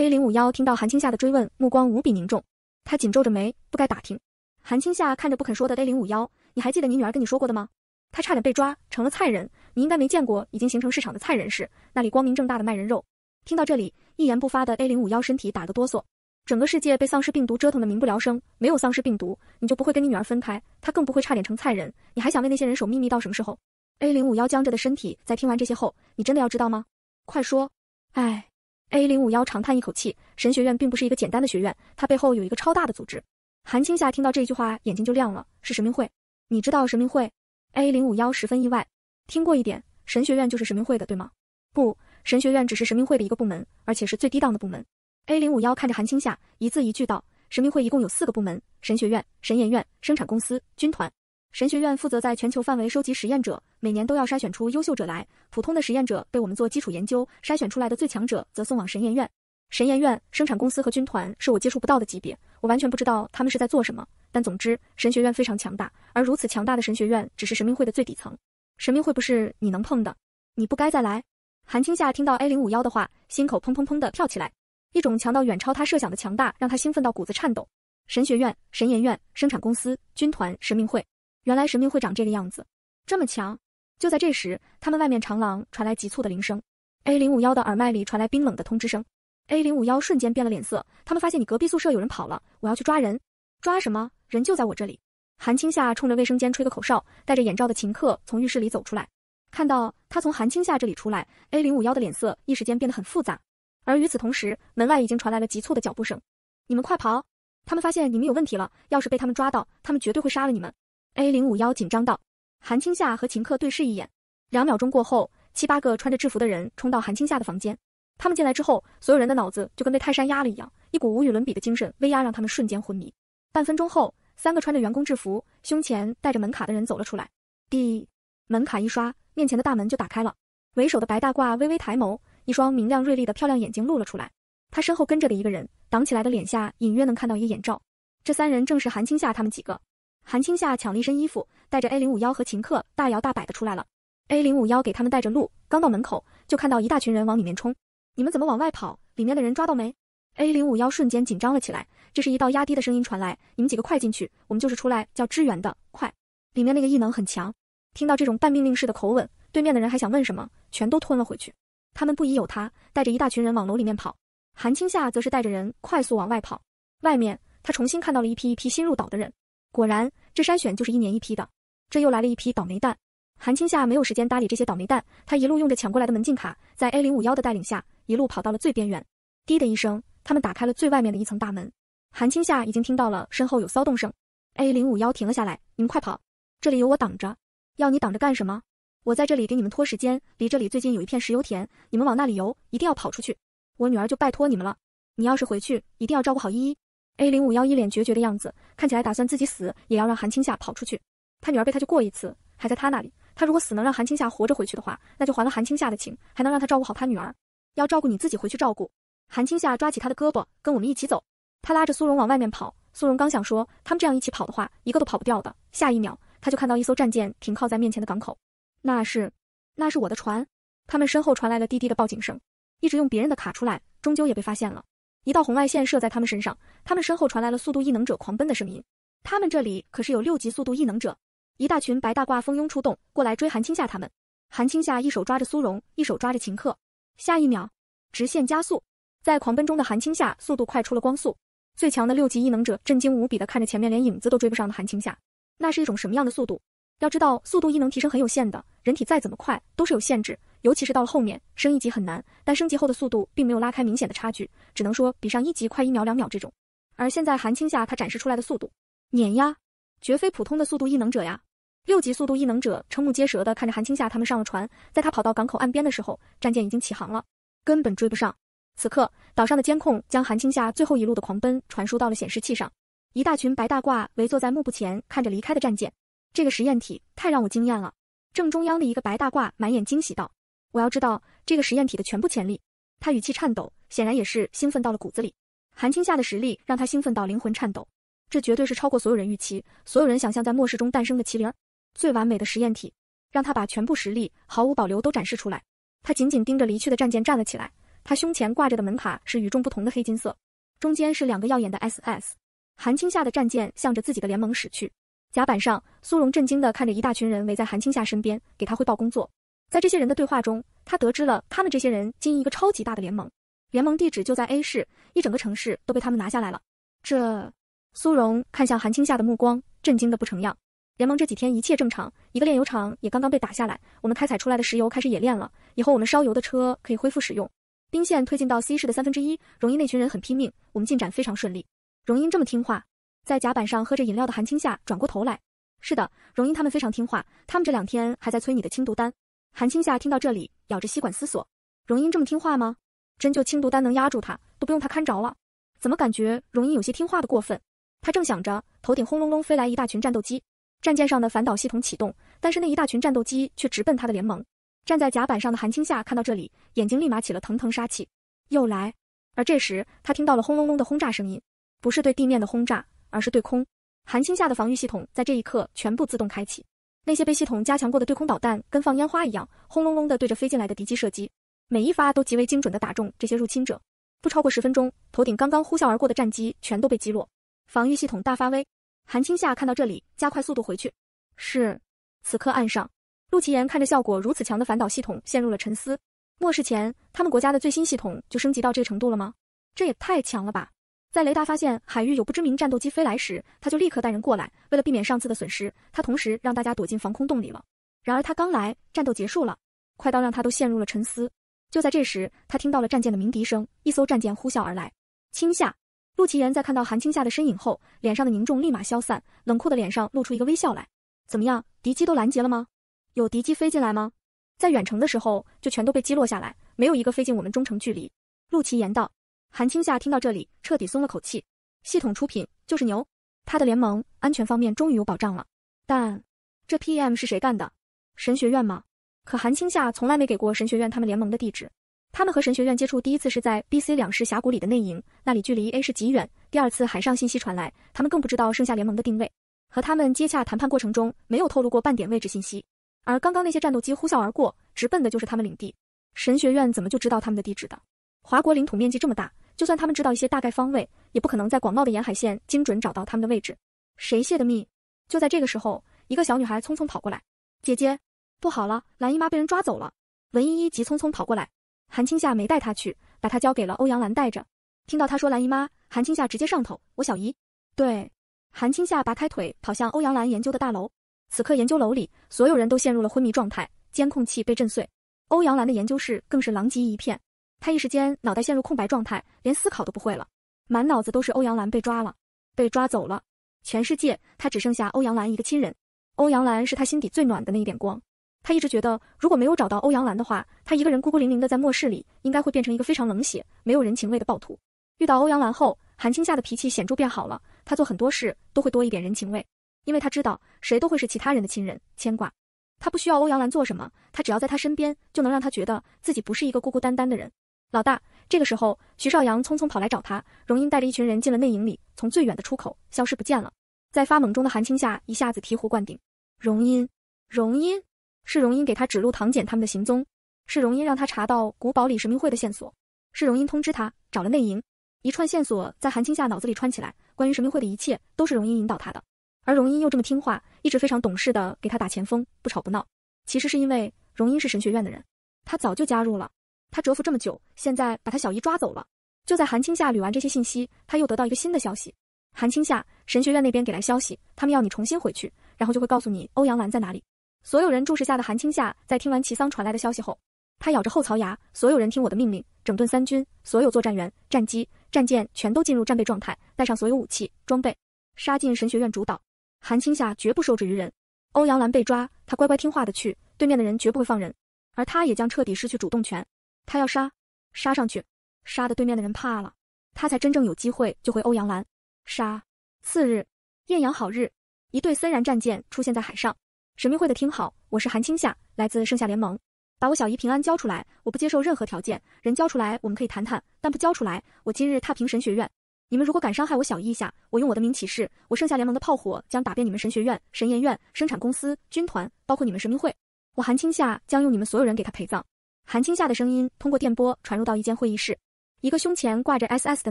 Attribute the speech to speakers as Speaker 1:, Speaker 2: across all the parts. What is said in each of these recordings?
Speaker 1: A 零五幺听到韩青夏的追问，目光无比凝重。他紧皱着眉，不该打听。韩青夏看着不肯说的 A 零五幺，你还记得你女儿跟你说过的吗？他差点被抓，成了菜人。你应该没见过已经形成市场的菜人士，那里光明正大的卖人肉。听到这里，一言不发的 A 零五幺身体打个哆嗦。整个世界被丧尸病毒折腾的民不聊生，没有丧尸病毒，你就不会跟你女儿分开，她更不会差点成菜人。你还想为那些人守秘密到什么时候？A 零五幺僵着的身体在听完这些后，你真的要知道吗？快说！哎。A 零五幺长叹一口气，神学院并不是一个简单的学院，它背后有一个超大的组织。韩青夏听到这一句话，眼睛就亮了。是神明会？你知道神明会？A 零五幺十分意外，听过一点。神学院就是神明会的，对吗？不，神学院只是神明会的一个部门，而且是最低档的部门。A 零五幺看着韩青夏，一字一句道：神明会一共有四个部门，神学院、神研院、生产公司、军团。神学院负责在全球范围收集实验者，每年都要筛选出优秀者来。普通的实验者被我们做基础研究，筛选出来的最强者则送往神研院。神研院、生产公司和军团是我接触不到的级别，我完全不知道他们是在做什么。但总之，神学院非常强大，而如此强大的神学院只是神明会的最底层。神明会不是你能碰的，你不该再来。韩青夏听到 A 零五幺的话，心口砰砰砰地跳起来，一种强到远超他设想的强大让他兴奋到骨子颤抖。神学院、神研院、生产公司、军团、神明会。原来神明会长这个样子，这么强！就在这时，他们外面长廊传来急促的铃声，A 零五幺的耳麦里传来冰冷的通知声。A 零五幺瞬间变了脸色，他们发现你隔壁宿舍有人跑了，我要去抓人。抓什么人就在我这里。韩青夏冲着卫生间吹个口哨，戴着眼罩的秦克从浴室里走出来，看到他从韩青夏这里出来，A 零五幺的脸色一时间变得很复杂。而与此同时，门外已经传来了急促的脚步声，你们快跑！他们发现你们有问题了，要是被他们抓到，他们绝对会杀了你们。A 零五幺紧张道：“韩青夏和秦克对视一眼，两秒钟过后，七八个穿着制服的人冲到韩青夏的房间。他们进来之后，所有人的脑子就跟被泰山压了一样，一股无与伦比的精神威压让他们瞬间昏迷。半分钟后，三个穿着员工制服、胸前带着门卡的人走了出来。第门卡一刷，面前的大门就打开了。为首的白大褂微微抬眸，一双明亮锐利的漂亮眼睛露了出来。他身后跟着的一个人，挡起来的脸下隐约能看到一个眼罩。这三人正是韩青夏他们几个。”韩青夏抢了一身衣服，带着 A 零五幺和秦克大摇大摆的出来了。A 零五幺给他们带着路，刚到门口就看到一大群人往里面冲。你们怎么往外跑？里面的人抓到没？A 零五幺瞬间紧张了起来。这是一道压低的声音传来：“你们几个快进去，我们就是出来叫支援的，快！里面那个异能很强。”听到这种半命令式的口吻，对面的人还想问什么，全都吞了回去。他们不疑有他，带着一大群人往楼里面跑。韩青夏则是带着人快速往外跑。外面，他重新看到了一批一批新入岛的人。果然，这筛选就是一年一批的。这又来了一批倒霉蛋。韩青夏没有时间搭理这些倒霉蛋，他一路用着抢过来的门禁卡，在 A 零五幺的带领下，一路跑到了最边缘。滴的一声，他们打开了最外面的一层大门。韩青夏已经听到了身后有骚动声。A 零五幺停了下来：“你们快跑，这里有我挡着。要你挡着干什么？我在这里给你们拖时间。离这里最近有一片石油田，你们往那里游，一定要跑出去。我女儿就拜托你们了。你要是回去，一定要照顾好依依。” A 零五幺一脸决绝的样子，看起来打算自己死也要让韩青夏跑出去。他女儿被他救过一次，还在他那里。他如果死能让韩青夏活着回去的话，那就还了韩青夏的情，还能让他照顾好他女儿。要照顾你自己回去照顾。韩青夏抓起他的胳膊，跟我们一起走。他拉着苏荣往外面跑。苏荣刚想说，他们这样一起跑的话，一个都跑不掉的。下一秒，他就看到一艘战舰停靠在面前的港口。那是，那是我的船。他们身后传来了滴滴的报警声，一直用别人的卡出来，终究也被发现了。一道红外线射在他们身上，他们身后传来了速度异能者狂奔的声音。他们这里可是有六级速度异能者，一大群白大褂蜂拥出动过来追韩青夏他们。韩青夏一手抓着苏荣，一手抓着秦克，下一秒直线加速，在狂奔中的韩青夏速度快出了光速。最强的六级异能者震惊无比的看着前面连影子都追不上的韩青夏，那是一种什么样的速度？要知道速度异能提升很有限的，人体再怎么快都是有限制。尤其是到了后面，升一级很难，但升级后的速度并没有拉开明显的差距，只能说比上一级快一秒两秒这种。而现在韩青夏他展示出来的速度，碾压，绝非普通的速度异能者呀！六级速度异能者瞠目结舌的看着韩青夏他们上了船，在他跑到港口岸边的时候，战舰已经起航了，根本追不上。此刻岛上的监控将韩青夏最后一路的狂奔传输到了显示器上，一大群白大褂围坐在幕布前看着离开的战舰，这个实验体太让我惊艳了！正中央的一个白大褂满眼惊喜道。我要知道这个实验体的全部潜力。他语气颤抖，显然也是兴奋到了骨子里。韩青夏的实力让他兴奋到灵魂颤抖，这绝对是超过所有人预期、所有人想象在末世中诞生的麒麟，最完美的实验体，让他把全部实力毫无保留都展示出来。他紧紧盯着离去的战舰，站了起来。他胸前挂着的门卡是与众不同的黑金色，中间是两个耀眼的 SS。韩青夏的战舰向着自己的联盟驶去。甲板上，苏荣震惊的看着一大群人围在韩青夏身边，给他汇报工作。在这些人的对话中，他得知了他们这些人经营一个超级大的联盟，联盟地址就在 A 市，一整个城市都被他们拿下来了。这，苏荣看向韩青夏的目光震惊的不成样。联盟这几天一切正常，一个炼油厂也刚刚被打下来，我们开采出来的石油开始冶炼了，以后我们烧油的车可以恢复使用。兵线推进到 C 市的三分之一，荣英那群人很拼命，我们进展非常顺利。荣英这么听话，在甲板上喝着饮料的韩青夏转过头来。是的，荣英他们非常听话，他们这两天还在催你的清毒单。韩青夏听到这里，咬着吸管思索：荣英这么听话吗？真就轻毒丹能压住他，都不用他看着了。怎么感觉荣英有些听话的过分？他正想着，头顶轰隆隆飞来一大群战斗机，战舰上的反导系统启动，但是那一大群战斗机却直奔他的联盟。站在甲板上的韩青夏看到这里，眼睛立马起了腾腾杀气，又来！而这时，他听到了轰隆隆的轰炸声音，不是对地面的轰炸，而是对空。韩青夏的防御系统在这一刻全部自动开启。那些被系统加强过的对空导弹，跟放烟花一样，轰隆隆的对着飞进来的敌机射击，每一发都极为精准的打中这些入侵者。不超过十分钟，头顶刚刚呼啸而过的战机全都被击落。防御系统大发威。韩青夏看到这里，加快速度回去。是。此刻岸上，陆奇言看着效果如此强的反导系统，陷入了沉思。末世前，他们国家的最新系统就升级到这个程度了吗？这也太强了吧！在雷达发现海域有不知名战斗机飞来时，他就立刻带人过来。为了避免上次的损失，他同时让大家躲进防空洞里了。然而他刚来，战斗结束了，快到让他都陷入了沉思。就在这时，他听到了战舰的鸣笛声，一艘战舰呼啸而来。青夏，陆奇言在看到韩青夏的身影后，脸上的凝重立马消散，冷酷的脸上露出一个微笑来。怎么样，敌机都拦截了吗？有敌机飞进来吗？在远程的时候就全都被击落下来，没有一个飞进我们中程距离。陆奇言道。韩青夏听到这里，彻底松了口气。系统出品就是牛，他的联盟安全方面终于有保障了。但这 PM 是谁干的？神学院吗？可韩青夏从来没给过神学院他们联盟的地址。他们和神学院接触第一次是在 B、C 两市峡谷里的内营，那里距离 A 市极远。第二次海上信息传来，他们更不知道剩下联盟的定位。和他们接洽谈判过程中，没有透露过半点位置信息。而刚刚那些战斗机呼啸而过，直奔的就是他们领地。神学院怎么就知道他们的地址的？华国领土面积这么大？就算他们知道一些大概方位，也不可能在广袤的沿海线精准找到他们的位置。谁泄的密？就在这个时候，一个小女孩匆匆跑过来：“姐姐，不好了，蓝姨妈被人抓走了！”文依依急匆匆跑过来，韩青夏没带她去，把她交给了欧阳兰带着。听到她说蓝姨妈，韩青夏直接上头：“我小姨！”对，韩青夏拔开腿跑向欧阳兰研究的大楼。此刻研究楼里所有人都陷入了昏迷状态，监控器被震碎，欧阳兰的研究室更是狼藉一片。他一时间脑袋陷入空白状态，连思考都不会了，满脑子都是欧阳兰被抓了，被抓走了。全世界他只剩下欧阳兰一个亲人，欧阳兰是他心底最暖的那一点光。他一直觉得，如果没有找到欧阳兰的话，他一个人孤孤零零的在末世里，应该会变成一个非常冷血、没有人情味的暴徒。遇到欧阳兰后，韩青夏的脾气显著变好了，他做很多事都会多一点人情味，因为他知道谁都会是其他人的亲人牵挂。他不需要欧阳兰做什么，他只要在他身边，就能让他觉得自己不是一个孤孤单单的人。老大，这个时候，徐少阳匆匆跑来找他。荣英带着一群人进了内营里，从最远的出口消失不见了。在发懵中的韩青夏一下子醍醐灌顶。荣英，荣英是荣英给他指路唐简他们的行踪，是荣英让他查到古堡里神明会的线索，是荣英通知他找了内营。一串线索在韩青夏脑子里串起来，关于神明会的一切都是荣英引导他的，而荣英又这么听话，一直非常懂事的给他打前锋，不吵不闹。其实是因为荣英是神学院的人，他早就加入了。他蛰伏这么久，现在把他小姨抓走了。就在韩青夏捋完这些信息，他又得到一个新的消息。韩青夏，神学院那边给来消息，他们要你重新回去，然后就会告诉你欧阳兰在哪里。所有人注视下的韩青夏，在听完齐桑传来的消息后，他咬着后槽牙。所有人听我的命令，整顿三军，所有作战员、战机、战舰全都进入战备状态，带上所有武器装备，杀进神学院主导。韩青夏绝不受制于人。欧阳兰被抓，他乖乖听话的去，对面的人绝不会放人，而他也将彻底失去主动权。他要杀，杀上去，杀的对面的人怕了，他才真正有机会救回欧阳兰。杀！次日，艳阳好日，一队森然战舰出现在海上。神秘会的听好，我是韩青夏，来自盛夏联盟。把我小姨平安交出来，我不接受任何条件。人交出来，我们可以谈谈；但不交出来，我今日踏平神学院。你们如果敢伤害我小姨一下，我用我的名起誓，我盛夏联盟的炮火将打遍你们神学院、神研院、生产公司、军团，包括你们神秘会。我韩青夏将用你们所有人给他陪葬。韩青夏的声音通过电波传入到一间会议室，一个胸前挂着 SS 的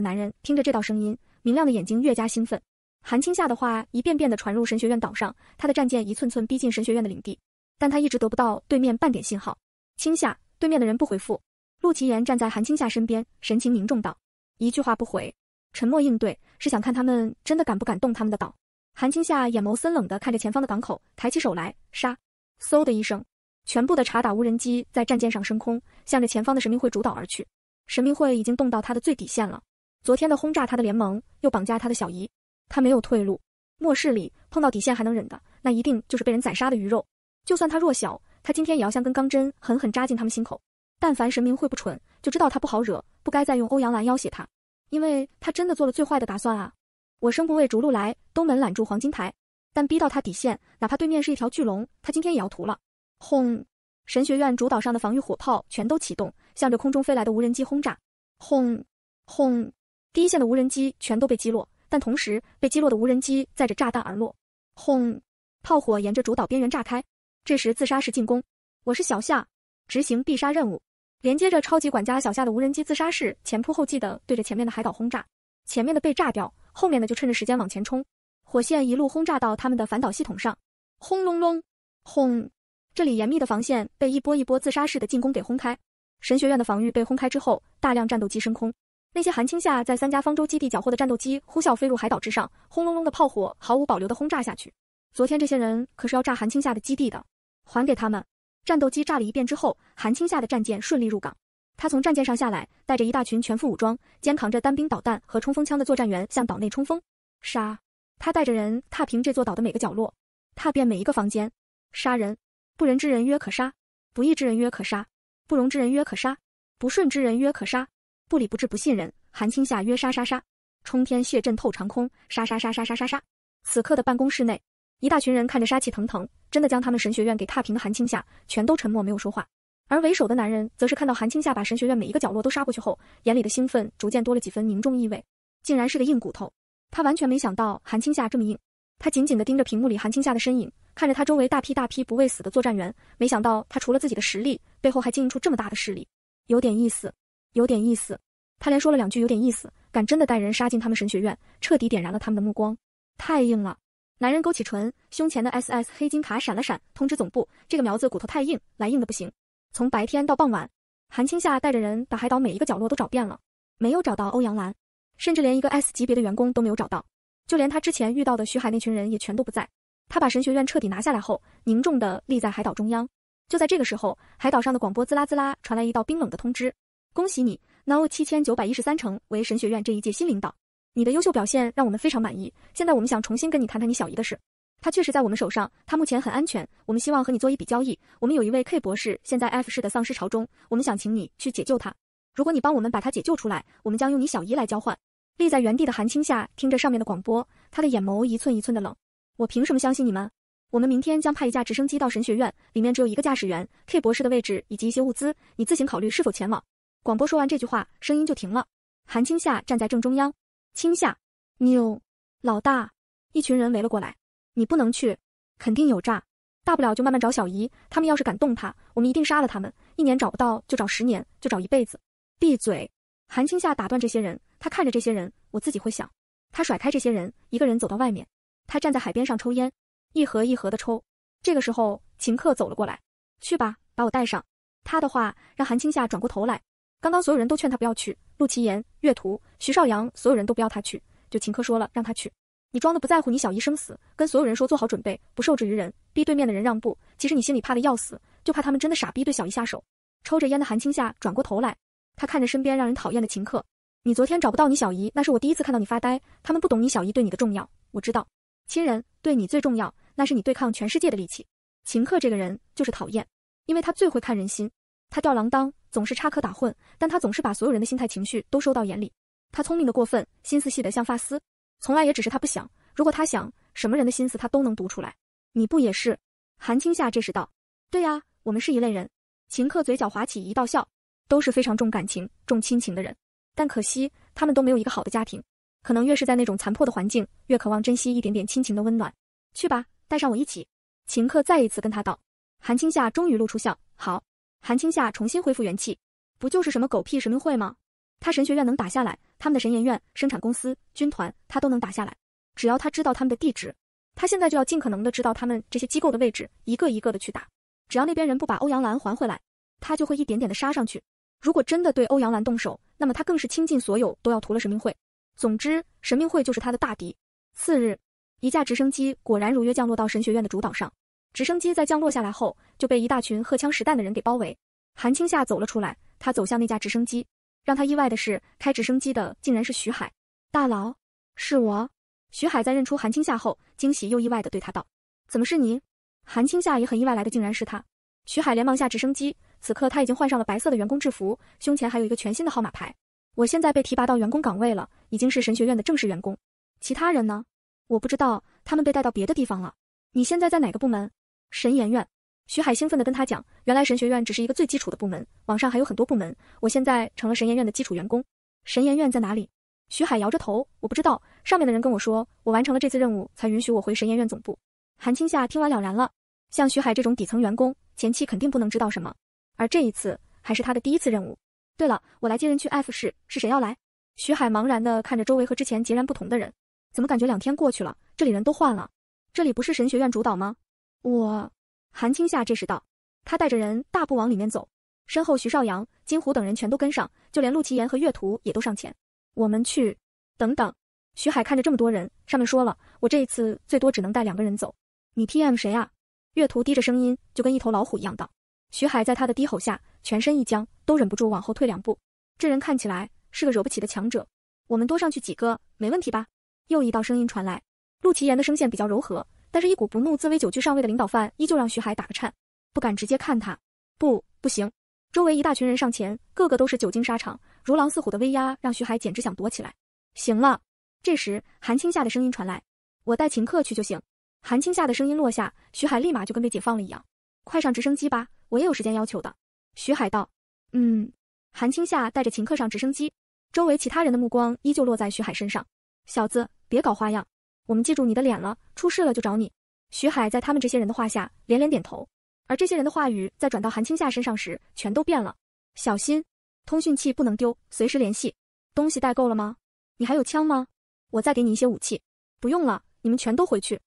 Speaker 1: 男人听着这道声音，明亮的眼睛越加兴奋。韩青夏的话一遍遍的传入神学院岛上，他的战舰一寸寸逼近神学院的领地，但他一直得不到对面半点信号。青夏，对面的人不回复。陆奇言站在韩青夏身边，神情凝重道：“一句话不回，沉默应对，是想看他们真的敢不敢动他们的岛？”韩青夏眼眸森冷的看着前方的港口，抬起手来，杀！嗖的一声。全部的查打无人机在战舰上升空，向着前方的神明会主导而去。神明会已经动到他的最底线了。昨天的轰炸他的联盟，又绑架他的小姨，他没有退路。末世里碰到底线还能忍的，那一定就是被人宰杀的鱼肉。就算他弱小，他今天也要像根钢针，狠狠扎进他们心口。但凡神明会不蠢，就知道他不好惹，不该再用欧阳兰要挟他，因为他真的做了最坏的打算啊！我生不畏逐鹿来，东门揽住黄金台，但逼到他底线，哪怕对面是一条巨龙，他今天也要屠了。轰！神学院主岛上的防御火炮全都启动，向着空中飞来的无人机轰炸。轰轰！第一线的无人机全都被击落，但同时被击落的无人机载着炸弹而落。轰！炮火沿着主岛边缘炸开。这时自杀式进攻，我是小夏，执行必杀任务。连接着超级管家小夏的无人机自杀式前仆后继的对着前面的海岛轰炸，前面的被炸掉，后面的就趁着时间往前冲，火线一路轰炸到他们的反导系统上。轰隆隆！轰！这里严密的防线被一波一波自杀式的进攻给轰开，神学院的防御被轰开之后，大量战斗机升空，那些韩青夏在三家方舟基地缴获的战斗机呼啸飞入海岛之上，轰隆隆的炮火毫无保留的轰炸下去。昨天这些人可是要炸韩青夏的基地的，还给他们！战斗机炸了一遍之后，韩青夏的战舰顺利入港，他从战舰上下来，带着一大群全副武装、肩扛着单兵导弹和冲锋枪的作战员向岛内冲锋，杀！他带着人踏平这座岛的每个角落，踏遍每一个房间，杀人！不仁之人曰可杀，不义之人曰可杀，不容之人曰可杀，不顺之人曰可杀，不理不治不信任，韩青夏曰杀杀杀，冲天血阵透长空，杀杀杀杀杀杀杀。此刻的办公室内，一大群人看着杀气腾腾，真的将他们神学院给踏平的韩青夏，全都沉默没有说话。而为首的男人则是看到韩青夏把神学院每一个角落都杀过去后，眼里的兴奋逐渐多了几分凝重意味，竟然是个硬骨头。他完全没想到韩青夏这么硬。他紧紧的盯着屏幕里韩青夏的身影，看着他周围大批大批不畏死的作战员，没想到他除了自己的实力，背后还经营出这么大的势力，有点意思，有点意思。他连说了两句有点意思，敢真的带人杀进他们神学院，彻底点燃了他们的目光，太硬了。男人勾起唇，胸前的 SS 黑金卡闪了闪，通知总部，这个苗子骨头太硬，来硬的不行。从白天到傍晚，韩青夏带着人把海岛每一个角落都找遍了，没有找到欧阳兰，甚至连一个 S 级别的员工都没有找到。就连他之前遇到的徐海那群人也全都不在。他把神学院彻底拿下来后，凝重的立在海岛中央。就在这个时候，海岛上的广播滋啦滋啦传来一道冰冷的通知：恭喜你，No 七千九百一十三成为神学院这一届新领导。你的优秀表现让我们非常满意。现在我们想重新跟你谈谈你小姨的事。她确实在我们手上，她目前很安全。我们希望和你做一笔交易。我们有一位 K 博士，现在 F 市的丧尸潮中，我们想请你去解救他。如果你帮我们把他解救出来，我们将用你小姨来交换。立在原地的韩青夏听着上面的广播，他的眼眸一寸一寸的冷。我凭什么相信你们？我们明天将派一架直升机到神学院，里面只有一个驾驶员 K 博士的位置以及一些物资，你自行考虑是否前往。广播说完这句话，声音就停了。韩青夏站在正中央。青夏，妞，老大，一群人围了过来。你不能去，肯定有诈。大不了就慢慢找小姨，他们要是敢动他，我们一定杀了他们。一年找不到就找十年，就找一辈子。闭嘴。韩青夏打断这些人，他看着这些人，我自己会想。他甩开这些人，一个人走到外面。他站在海边上抽烟，一盒一盒的抽。这个时候，秦克走了过来，去吧，把我带上。他的话让韩青夏转过头来。刚刚所有人都劝他不要去，陆奇言、月图、徐少阳，所有人都不要他去，就秦克说了让他去。你装的不在乎你小姨生死，跟所有人说做好准备，不受制于人，逼对面的人让步。其实你心里怕的要死，就怕他们真的傻逼对小姨下手。抽着烟的韩青夏转过头来。他看着身边让人讨厌的秦克，你昨天找不到你小姨，那是我第一次看到你发呆。他们不懂你小姨对你的重要，我知道，亲人对你最重要，那是你对抗全世界的力气。秦克这个人就是讨厌，因为他最会看人心。他吊郎当，总是插科打诨，但他总是把所有人的心态、情绪都收到眼里。他聪明的过分，心思细的像发丝，从来也只是他不想。如果他想，什么人的心思他都能读出来。你不也是？韩青夏这时道：“对呀，我们是一类人。”秦克嘴角划起一道笑。都是非常重感情、重亲情的人，但可惜他们都没有一个好的家庭。可能越是在那种残破的环境，越渴望珍惜一点点亲情的温暖。去吧，带上我一起。秦克再一次跟他道。韩青夏终于露出笑，好。韩青夏重新恢复元气。不就是什么狗屁神明会吗？他神学院能打下来，他们的神研院、生产公司、军团，他都能打下来。只要他知道他们的地址，他现在就要尽可能的知道他们这些机构的位置，一个一个的去打。只要那边人不把欧阳兰还回来，他就会一点点的杀上去。如果真的对欧阳兰动手，那么他更是倾尽所有都要屠了神明会。总之，神明会就是他的大敌。次日，一架直升机果然如约降落到神学院的主岛上。直升机在降落下来后，就被一大群荷枪实弹的人给包围。韩青夏走了出来，他走向那架直升机。让他意外的是，开直升机的竟然是徐海大佬。是我。徐海在认出韩青夏后，惊喜又意外的对他道：“怎么是你？”韩青夏也很意外，来的竟然是他。徐海连忙下直升机，此刻他已经换上了白色的员工制服，胸前还有一个全新的号码牌。我现在被提拔到员工岗位了，已经是神学院的正式员工。其他人呢？我不知道，他们被带到别的地方了。你现在在哪个部门？神研院。徐海兴奋地跟他讲，原来神学院只是一个最基础的部门，网上还有很多部门。我现在成了神研院的基础员工。神研院在哪里？徐海摇着头，我不知道。上面的人跟我说，我完成了这次任务，才允许我回神研院总部。韩青夏听完了然了，像徐海这种底层员工。前妻肯定不能知道什么，而这一次还是他的第一次任务。对了，我来接人去 F 市，是谁要来？徐海茫然的看着周围和之前截然不同的人，怎么感觉两天过去了，这里人都换了？这里不是神学院主导吗？我，韩青夏这时道，他带着人大步往里面走，身后徐少阳、金虎等人全都跟上，就连陆奇言和月图也都上前。我们去，等等！徐海看着这么多人，上面说了，我这一次最多只能带两个人走。你 TM 谁啊？月图低着声音，就跟一头老虎一样道：“徐海在他的低吼下，全身一僵，都忍不住往后退两步。这人看起来是个惹不起的强者，我们多上去几个没问题吧？”又一道声音传来，陆奇言的声线比较柔和，但是一股不怒自威、久居上位的领导范，依旧让徐海打个颤，不敢直接看他。不，不行！周围一大群人上前，个个都是久经沙场、如狼似虎的威压，让徐海简直想躲起来。行了，这时韩青夏的声音传来：“我带秦客去就行。”韩青夏的声音落下，徐海立马就跟被解放了一样，快上直升机吧，我也有时间要求的。徐海道：“嗯。”韩青夏带着秦克上直升机，周围其他人的目光依旧落在徐海身上。小子，别搞花样，我们记住你的脸了，出事了就找你。徐海在他们这些人的话下连连点头，而这些人的话语在转到韩青夏身上时，全都变了。小心，通讯器不能丢，随时联系。东西带够了吗？你还有枪吗？我再给你一些武器。不用了，你们全都回去。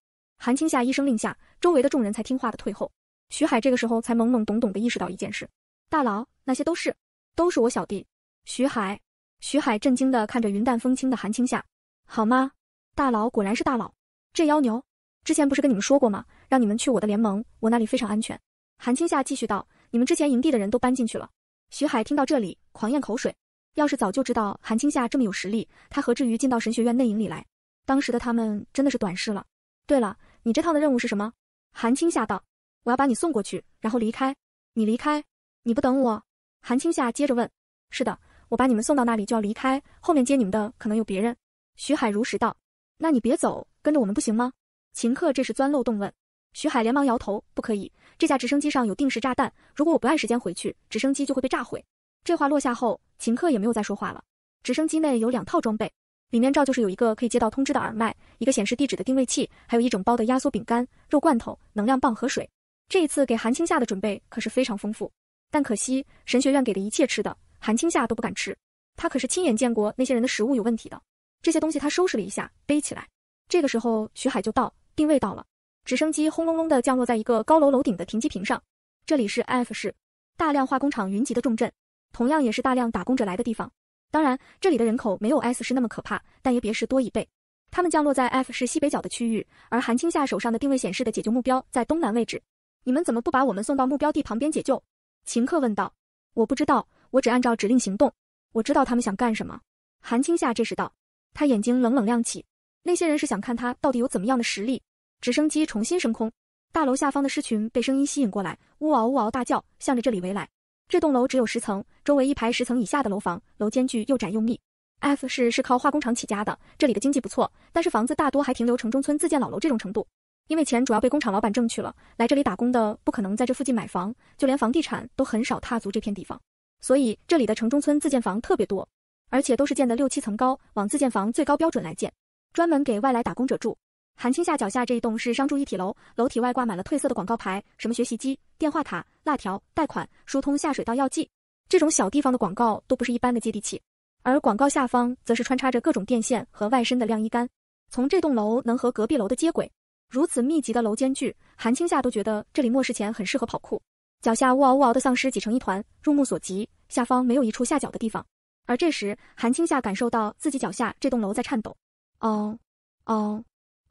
Speaker 1: 韩青夏一声令下，周围的众人才听话的退后。徐海这个时候才懵懵懂懂的意识到一件事：大佬，那些都是，都是我小弟。徐海，徐海震惊的看着云淡风轻的韩青夏，好吗？大佬果然是大佬，这妖牛，之前不是跟你们说过吗？让你们去我的联盟，我那里非常安全。韩青夏继续道：“你们之前营地的人都搬进去了。”徐海听到这里，狂咽口水。要是早就知道韩青夏这么有实力，他何至于进到神学院内营里来？当时的他们真的是短视了。对了。你这趟的任务是什么？韩青夏道，我要把你送过去，然后离开。你离开？你不等我？韩青夏接着问。是的，我把你们送到那里就要离开，后面接你们的可能有别人。徐海如实道。那你别走，跟着我们不行吗？秦克这时钻漏洞问。徐海连忙摇头，不可以。这架直升机上有定时炸弹，如果我不按时间回去，直升机就会被炸毁。这话落下后，秦克也没有再说话了。直升机内有两套装备。里面照就是有一个可以接到通知的耳麦，一个显示地址的定位器，还有一整包的压缩饼干、肉罐头、能量棒和水。这一次给韩青夏的准备可是非常丰富，但可惜神学院给的一切吃的，韩青夏都不敢吃。她可是亲眼见过那些人的食物有问题的。这些东西她收拾了一下，背起来。这个时候，徐海就到定位到了，直升机轰隆隆的降落在一个高楼楼顶的停机坪上。这里是 F 市，大量化工厂云集的重镇，同样也是大量打工者来的地方。当然，这里的人口没有 S 市那么可怕，但也别是多一倍。他们降落在 F 市西北角的区域，而韩青夏手上的定位显示的解救目标在东南位置。你们怎么不把我们送到目标地旁边解救？秦克问道。我不知道，我只按照指令行动。我知道他们想干什么。韩青夏这时道，他眼睛冷冷亮起。那些人是想看他到底有怎么样的实力。直升机重新升空，大楼下方的狮群被声音吸引过来，呜嗷呜嗷大叫，向着这里围来。这栋楼只有十层，周围一排十层以下的楼房，楼间距又窄又密。F 市是靠化工厂起家的，这里的经济不错，但是房子大多还停留城中村自建老楼这种程度。因为钱主要被工厂老板挣去了，来这里打工的不可能在这附近买房，就连房地产都很少踏足这片地方。所以这里的城中村自建房特别多，而且都是建的六七层高，往自建房最高标准来建，专门给外来打工者住。韩青夏脚下这一栋是商住一体楼，楼体外挂满了褪色的广告牌，什么学习机、电话卡、辣条、贷款、疏通下水道药剂，这种小地方的广告都不是一般的接地气。而广告下方则是穿插着各种电线和外伸的晾衣杆，从这栋楼能和隔壁楼的接轨。如此密集的楼间距，韩青夏都觉得这里末世前很适合跑酷。脚下呜嗷呜嗷的丧尸挤成一团，入目所及，下方没有一处下脚的地方。而这时，韩青夏感受到自己脚下这栋楼在颤抖。哦，哦。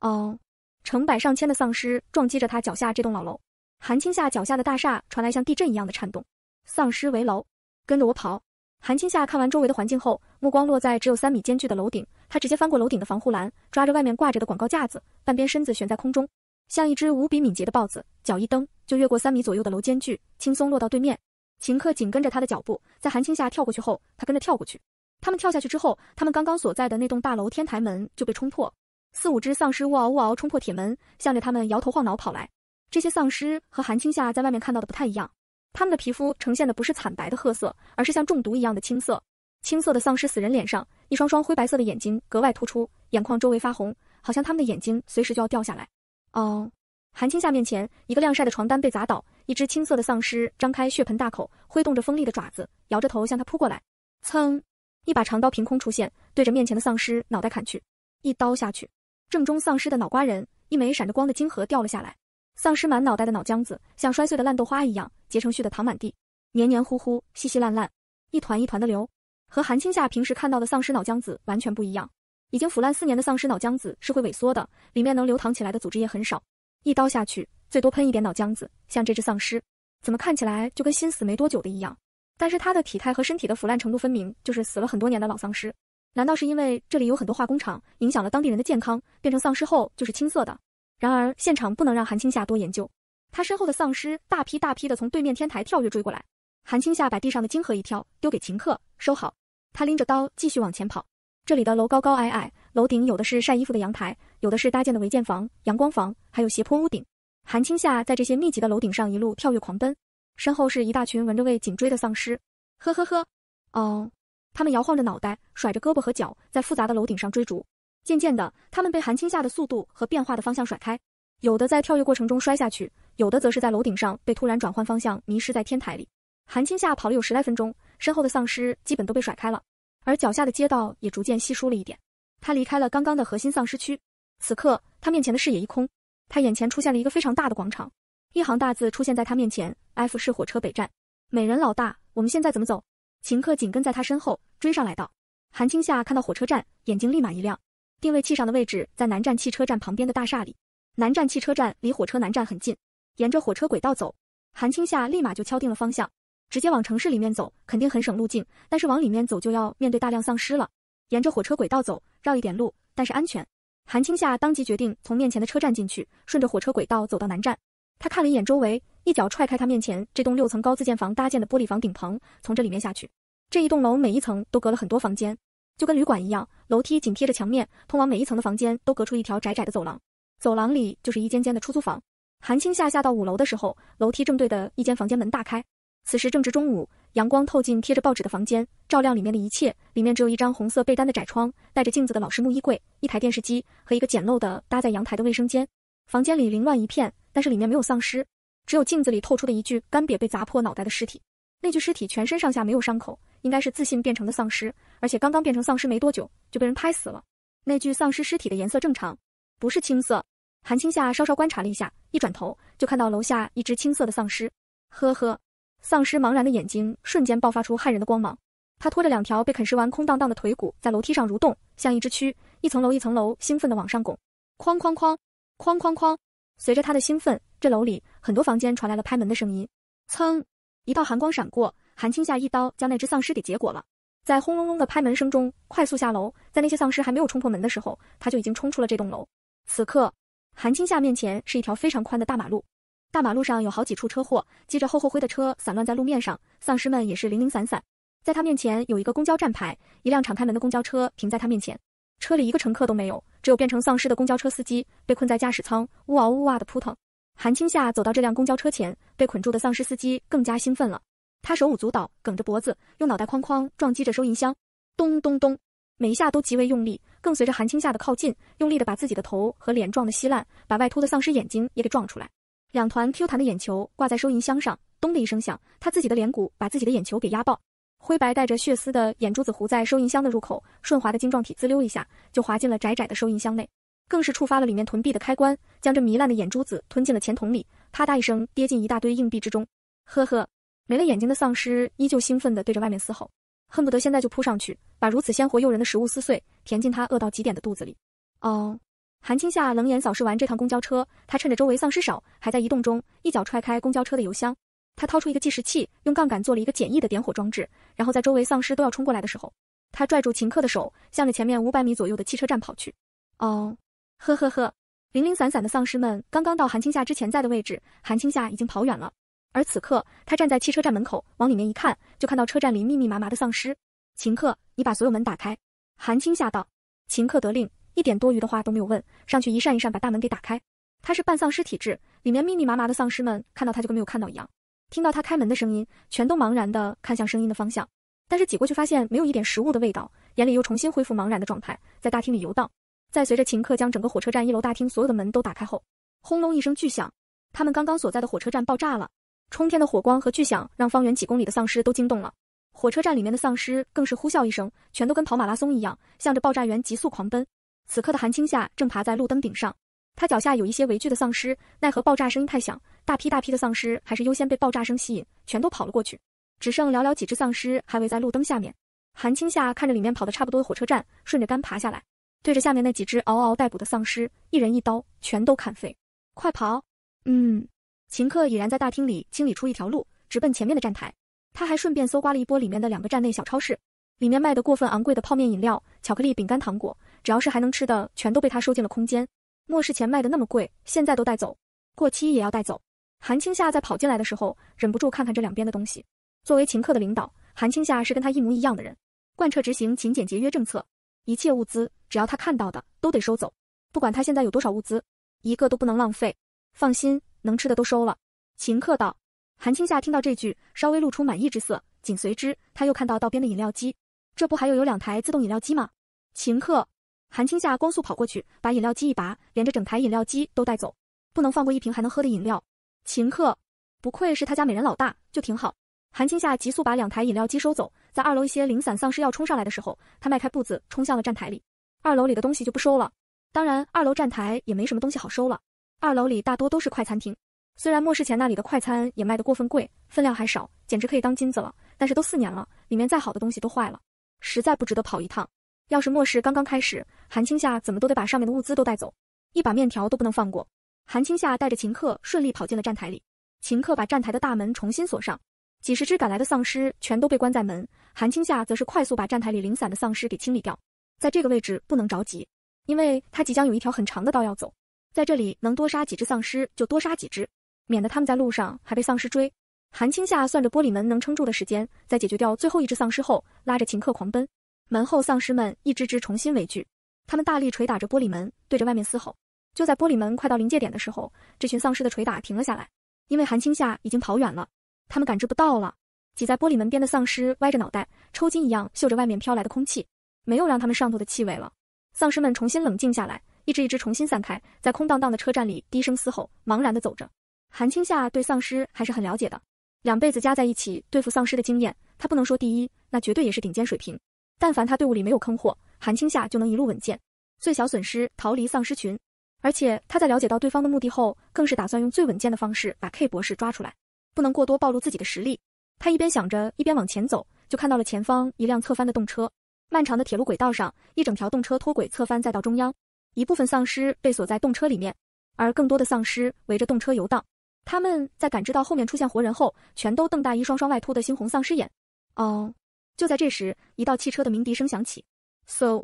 Speaker 1: 哦，成百上千的丧尸撞击着他脚下这栋老楼，韩青夏脚下的大厦传来像地震一样的颤动，丧尸围楼，跟着我跑。韩青夏看完周围的环境后，目光落在只有三米间距的楼顶，他直接翻过楼顶的防护栏，抓着外面挂着的广告架子，半边身子悬在空中，像一只无比敏捷的豹子，脚一蹬就越过三米左右的楼间距，轻松落到对面。秦克紧跟着他的脚步，在韩青夏跳过去后，他跟着跳过去。他们跳下去之后，他们刚刚所在的那栋大楼天台门就被冲破。四五只丧尸呜嗷呜嗷冲破铁门，向着他们摇头晃脑跑来。这些丧尸和韩青夏在外面看到的不太一样，他们的皮肤呈现的不是惨白的褐色，而是像中毒一样的青色。青色的丧尸死人脸上，一双双灰白色的眼睛格外突出，眼眶周围发红，好像他们的眼睛随时就要掉下来。哦，韩青夏面前一个晾晒的床单被砸倒，一只青色的丧尸张开血盆大口，挥动着锋利的爪子，摇着头向他扑过来。噌，一把长刀凭空出现，对着面前的丧尸脑袋砍去，一刀下去。正中丧尸的脑瓜，仁，一枚闪着光的晶核掉了下来，丧尸满脑袋的脑浆子像摔碎的烂豆花一样结成絮的躺满地，黏黏糊糊，稀稀烂烂，一团一团的流，和韩青夏平时看到的丧尸脑浆子完全不一样。已经腐烂四年的丧尸脑浆子是会萎缩的，里面能流淌起来的组织液很少，一刀下去最多喷一点脑浆子。像这只丧尸，怎么看起来就跟新死没多久的一样？但是他的体态和身体的腐烂程度分明就是死了很多年的老丧尸。难道是因为这里有很多化工厂，影响了当地人的健康，变成丧尸后就是青色的？然而现场不能让韩青夏多研究，他身后的丧尸大批大批的从对面天台跳跃追过来。韩青夏把地上的金盒一挑，丢给秦克收好，他拎着刀继续往前跑。这里的楼高高矮矮，楼顶有的是晒衣服的阳台，有的是搭建的违建房、阳光房，还有斜坡屋顶。韩青夏在这些密集的楼顶上一路跳跃狂奔，身后是一大群闻着味紧追的丧尸。呵呵呵，哦。他们摇晃着脑袋，甩着胳膊和脚，在复杂的楼顶上追逐。渐渐的，他们被韩青夏的速度和变化的方向甩开，有的在跳跃过程中摔下去，有的则是在楼顶上被突然转换方向迷失在天台里。韩青夏跑了有十来分钟，身后的丧尸基本都被甩开了，而脚下的街道也逐渐稀疏了一点。他离开了刚刚的核心丧尸区，此刻他面前的视野一空，他眼前出现了一个非常大的广场，一行大字出现在他面前：F 市火车北站。美人老大，我们现在怎么走？秦克紧跟在他身后追上来道：“韩青夏看到火车站，眼睛立马一亮。定位器上的位置在南站汽车站旁边的大厦里。南站汽车站离火车南站很近，沿着火车轨道走，韩青夏立马就敲定了方向，直接往城市里面走，肯定很省路径。但是往里面走就要面对大量丧尸了。沿着火车轨道走，绕一点路，但是安全。韩青夏当即决定从面前的车站进去，顺着火车轨道走到南站。他看了一眼周围。”一脚踹开他面前这栋六层高自建房搭建的玻璃房顶棚，从这里面下去。这一栋楼每一层都隔了很多房间，就跟旅馆一样。楼梯紧贴着墙面，通往每一层的房间都隔出一条窄窄的走廊，走廊里就是一间间的出租房。韩青夏下到五楼的时候，楼梯正对的一间房间门大开。此时正值中午，阳光透进贴着报纸的房间，照亮里面的一切。里面只有一张红色被单的窄窗，带着镜子的老式木衣柜，一台电视机和一个简陋的搭在阳台的卫生间。房间里凌乱一片，但是里面没有丧尸。只有镜子里透出的一具干瘪、被砸破脑袋的尸体。那具尸体全身上下没有伤口，应该是自信变成的丧尸，而且刚刚变成丧尸没多久，就被人拍死了。那具丧尸尸体的颜色正常，不是青色。韩青夏稍稍观察了一下，一转头就看到楼下一只青色的丧尸。呵呵，丧尸茫然的眼睛瞬间爆发出骇人的光芒。他拖着两条被啃食完空荡荡的腿骨，在楼梯上蠕动，像一只蛆，一层楼一层楼兴奋地往上拱。哐哐哐，哐哐哐！随着他的兴奋，这楼里。很多房间传来了拍门的声音，噌，一道寒光闪过，韩青夏一刀将那只丧尸给结果了。在轰隆隆的拍门声中，快速下楼，在那些丧尸还没有冲破门的时候，他就已经冲出了这栋楼。此刻，韩青夏面前是一条非常宽的大马路，大马路上有好几处车祸，积着厚厚灰的车散乱在路面上，丧尸们也是零零散散。在他面前有一个公交站牌，一辆敞开门的公交车停在他面前，车里一个乘客都没有，只有变成丧尸的公交车司机被困在驾驶舱，呜嗷呜哇的扑腾。韩青夏走到这辆公交车前，被捆住的丧尸司机更加兴奋了。他手舞足蹈，梗着脖子，用脑袋哐哐撞击着收银箱，咚咚咚，每一下都极为用力。更随着韩青夏的靠近，用力的把自己的头和脸撞得稀烂，把外凸的丧尸眼睛也给撞出来。两团 Q 弹的眼球挂在收银箱上，咚的一声响，他自己的脸骨把自己的眼球给压爆，灰白带着血丝的眼珠子糊在收银箱的入口，顺滑的晶状体滋溜一下就滑进了窄窄的收银箱内。更是触发了里面囤币的开关，将这糜烂的眼珠子吞进了钱桶里，啪嗒一声跌进一大堆硬币之中。呵呵，没了眼睛的丧尸依旧兴奋地对着外面嘶吼，恨不得现在就扑上去，把如此鲜活诱人的食物撕碎，填进他饿到极点的肚子里。哦，韩青夏冷眼扫视完这趟公交车，他趁着周围丧尸少，还在移动中，一脚踹开公交车的油箱。他掏出一个计时器，用杠杆做了一个简易的点火装置，然后在周围丧尸都要冲过来的时候，他拽住秦克的手，向着前面五百米左右的汽车站跑去。哦。呵呵呵，零零散散的丧尸们刚刚到韩青夏之前在的位置，韩青夏已经跑远了。而此刻，他站在汽车站门口，往里面一看，就看到车站里密密麻麻的丧尸。秦克，你把所有门打开。”韩青夏道。秦克得令，一点多余的话都没有问，上去一扇一扇把大门给打开。他是半丧尸体质，里面密密麻麻的丧尸们看到他就跟没有看到一样，听到他开门的声音，全都茫然的看向声音的方向。但是挤过去发现没有一点食物的味道，眼里又重新恢复茫然的状态，在大厅里游荡。在随着秦克将整个火车站一楼大厅所有的门都打开后，轰隆一声巨响，他们刚刚所在的火车站爆炸了。冲天的火光和巨响让方圆几公里的丧尸都惊动了，火车站里面的丧尸更是呼啸一声，全都跟跑马拉松一样，向着爆炸源急速狂奔。此刻的韩青夏正爬在路灯顶上，他脚下有一些围聚的丧尸，奈何爆炸声音太响，大批大批的丧尸还是优先被爆炸声吸引，全都跑了过去，只剩寥寥几只丧尸还围在路灯下面。韩青夏看着里面跑得差不多的火车站，顺着杆爬下来。对着下面那几只嗷嗷待哺的丧尸，一人一刀，全都砍废。快跑！嗯，秦克已然在大厅里清理出一条路，直奔前面的站台。他还顺便搜刮了一波里面的两个站内小超市，里面卖的过分昂贵的泡面、饮料、巧克力、饼干、糖果，只要是还能吃的，全都被他收进了空间。末世前卖的那么贵，现在都带走，过期也要带走。韩青夏在跑进来的时候，忍不住看看这两边的东西。作为秦克的领导，韩青夏是跟他一模一样的人，贯彻执行勤俭节约政策。一切物资，只要他看到的都得收走，不管他现在有多少物资，一个都不能浪费。放心，能吃的都收了。秦客道。韩青夏听到这句，稍微露出满意之色，紧随之，他又看到道边的饮料机，这不还有有两台自动饮料机吗？秦客。韩青夏光速跑过去，把饮料机一拔，连着整台饮料机都带走，不能放过一瓶还能喝的饮料。秦客，不愧是他家美人老大，就挺好。韩青夏急速把两台饮料机收走。在二楼一些零散丧尸要冲上来的时候，他迈开步子冲向了站台里。二楼里的东西就不收了，当然二楼站台也没什么东西好收了。二楼里大多都是快餐厅，虽然末世前那里的快餐也卖得过分贵，分量还少，简直可以当金子了，但是都四年了，里面再好的东西都坏了，实在不值得跑一趟。要是末世刚刚开始，韩青夏怎么都得把上面的物资都带走，一把面条都不能放过。韩青夏带着秦克顺利跑进了站台里，秦克把站台的大门重新锁上。几十只赶来的丧尸全都被关在门，韩青夏则是快速把站台里零散的丧尸给清理掉。在这个位置不能着急，因为他即将有一条很长的道要走。在这里能多杀几只丧尸就多杀几只，免得他们在路上还被丧尸追。韩青夏算着玻璃门能撑住的时间，在解决掉最后一只丧尸后，拉着秦克狂奔。门后丧尸们一只只重新围聚，他们大力捶打着玻璃门，对着外面嘶吼。就在玻璃门快到临界点的时候，这群丧尸的捶打停了下来，因为韩青夏已经跑远了。他们感知不到了。挤在玻璃门边的丧尸歪着脑袋，抽筋一样嗅着外面飘来的空气，没有让他们上头的气味了。丧尸们重新冷静下来，一只一只重新散开，在空荡荡的车站里低声嘶吼，茫然地走着。韩青夏对丧尸还是很了解的，两辈子加在一起对付丧尸的经验，他不能说第一，那绝对也是顶尖水平。但凡他队伍里没有坑货，韩青夏就能一路稳健，最小损失逃离丧尸群。而且他在了解到对方的目的后，更是打算用最稳健的方式把 K 博士抓出来。不能过多暴露自己的实力。他一边想着，一边往前走，就看到了前方一辆侧翻的动车。漫长的铁路轨道上，一整条动车脱轨侧翻，再到中央，一部分丧尸被锁在动车里面，而更多的丧尸围着动车游荡。他们在感知到后面出现活人后，全都瞪大一双双外凸的猩红丧尸眼。哦，就在这时，一道汽车的鸣笛声响起，嗖，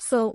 Speaker 1: 嗖，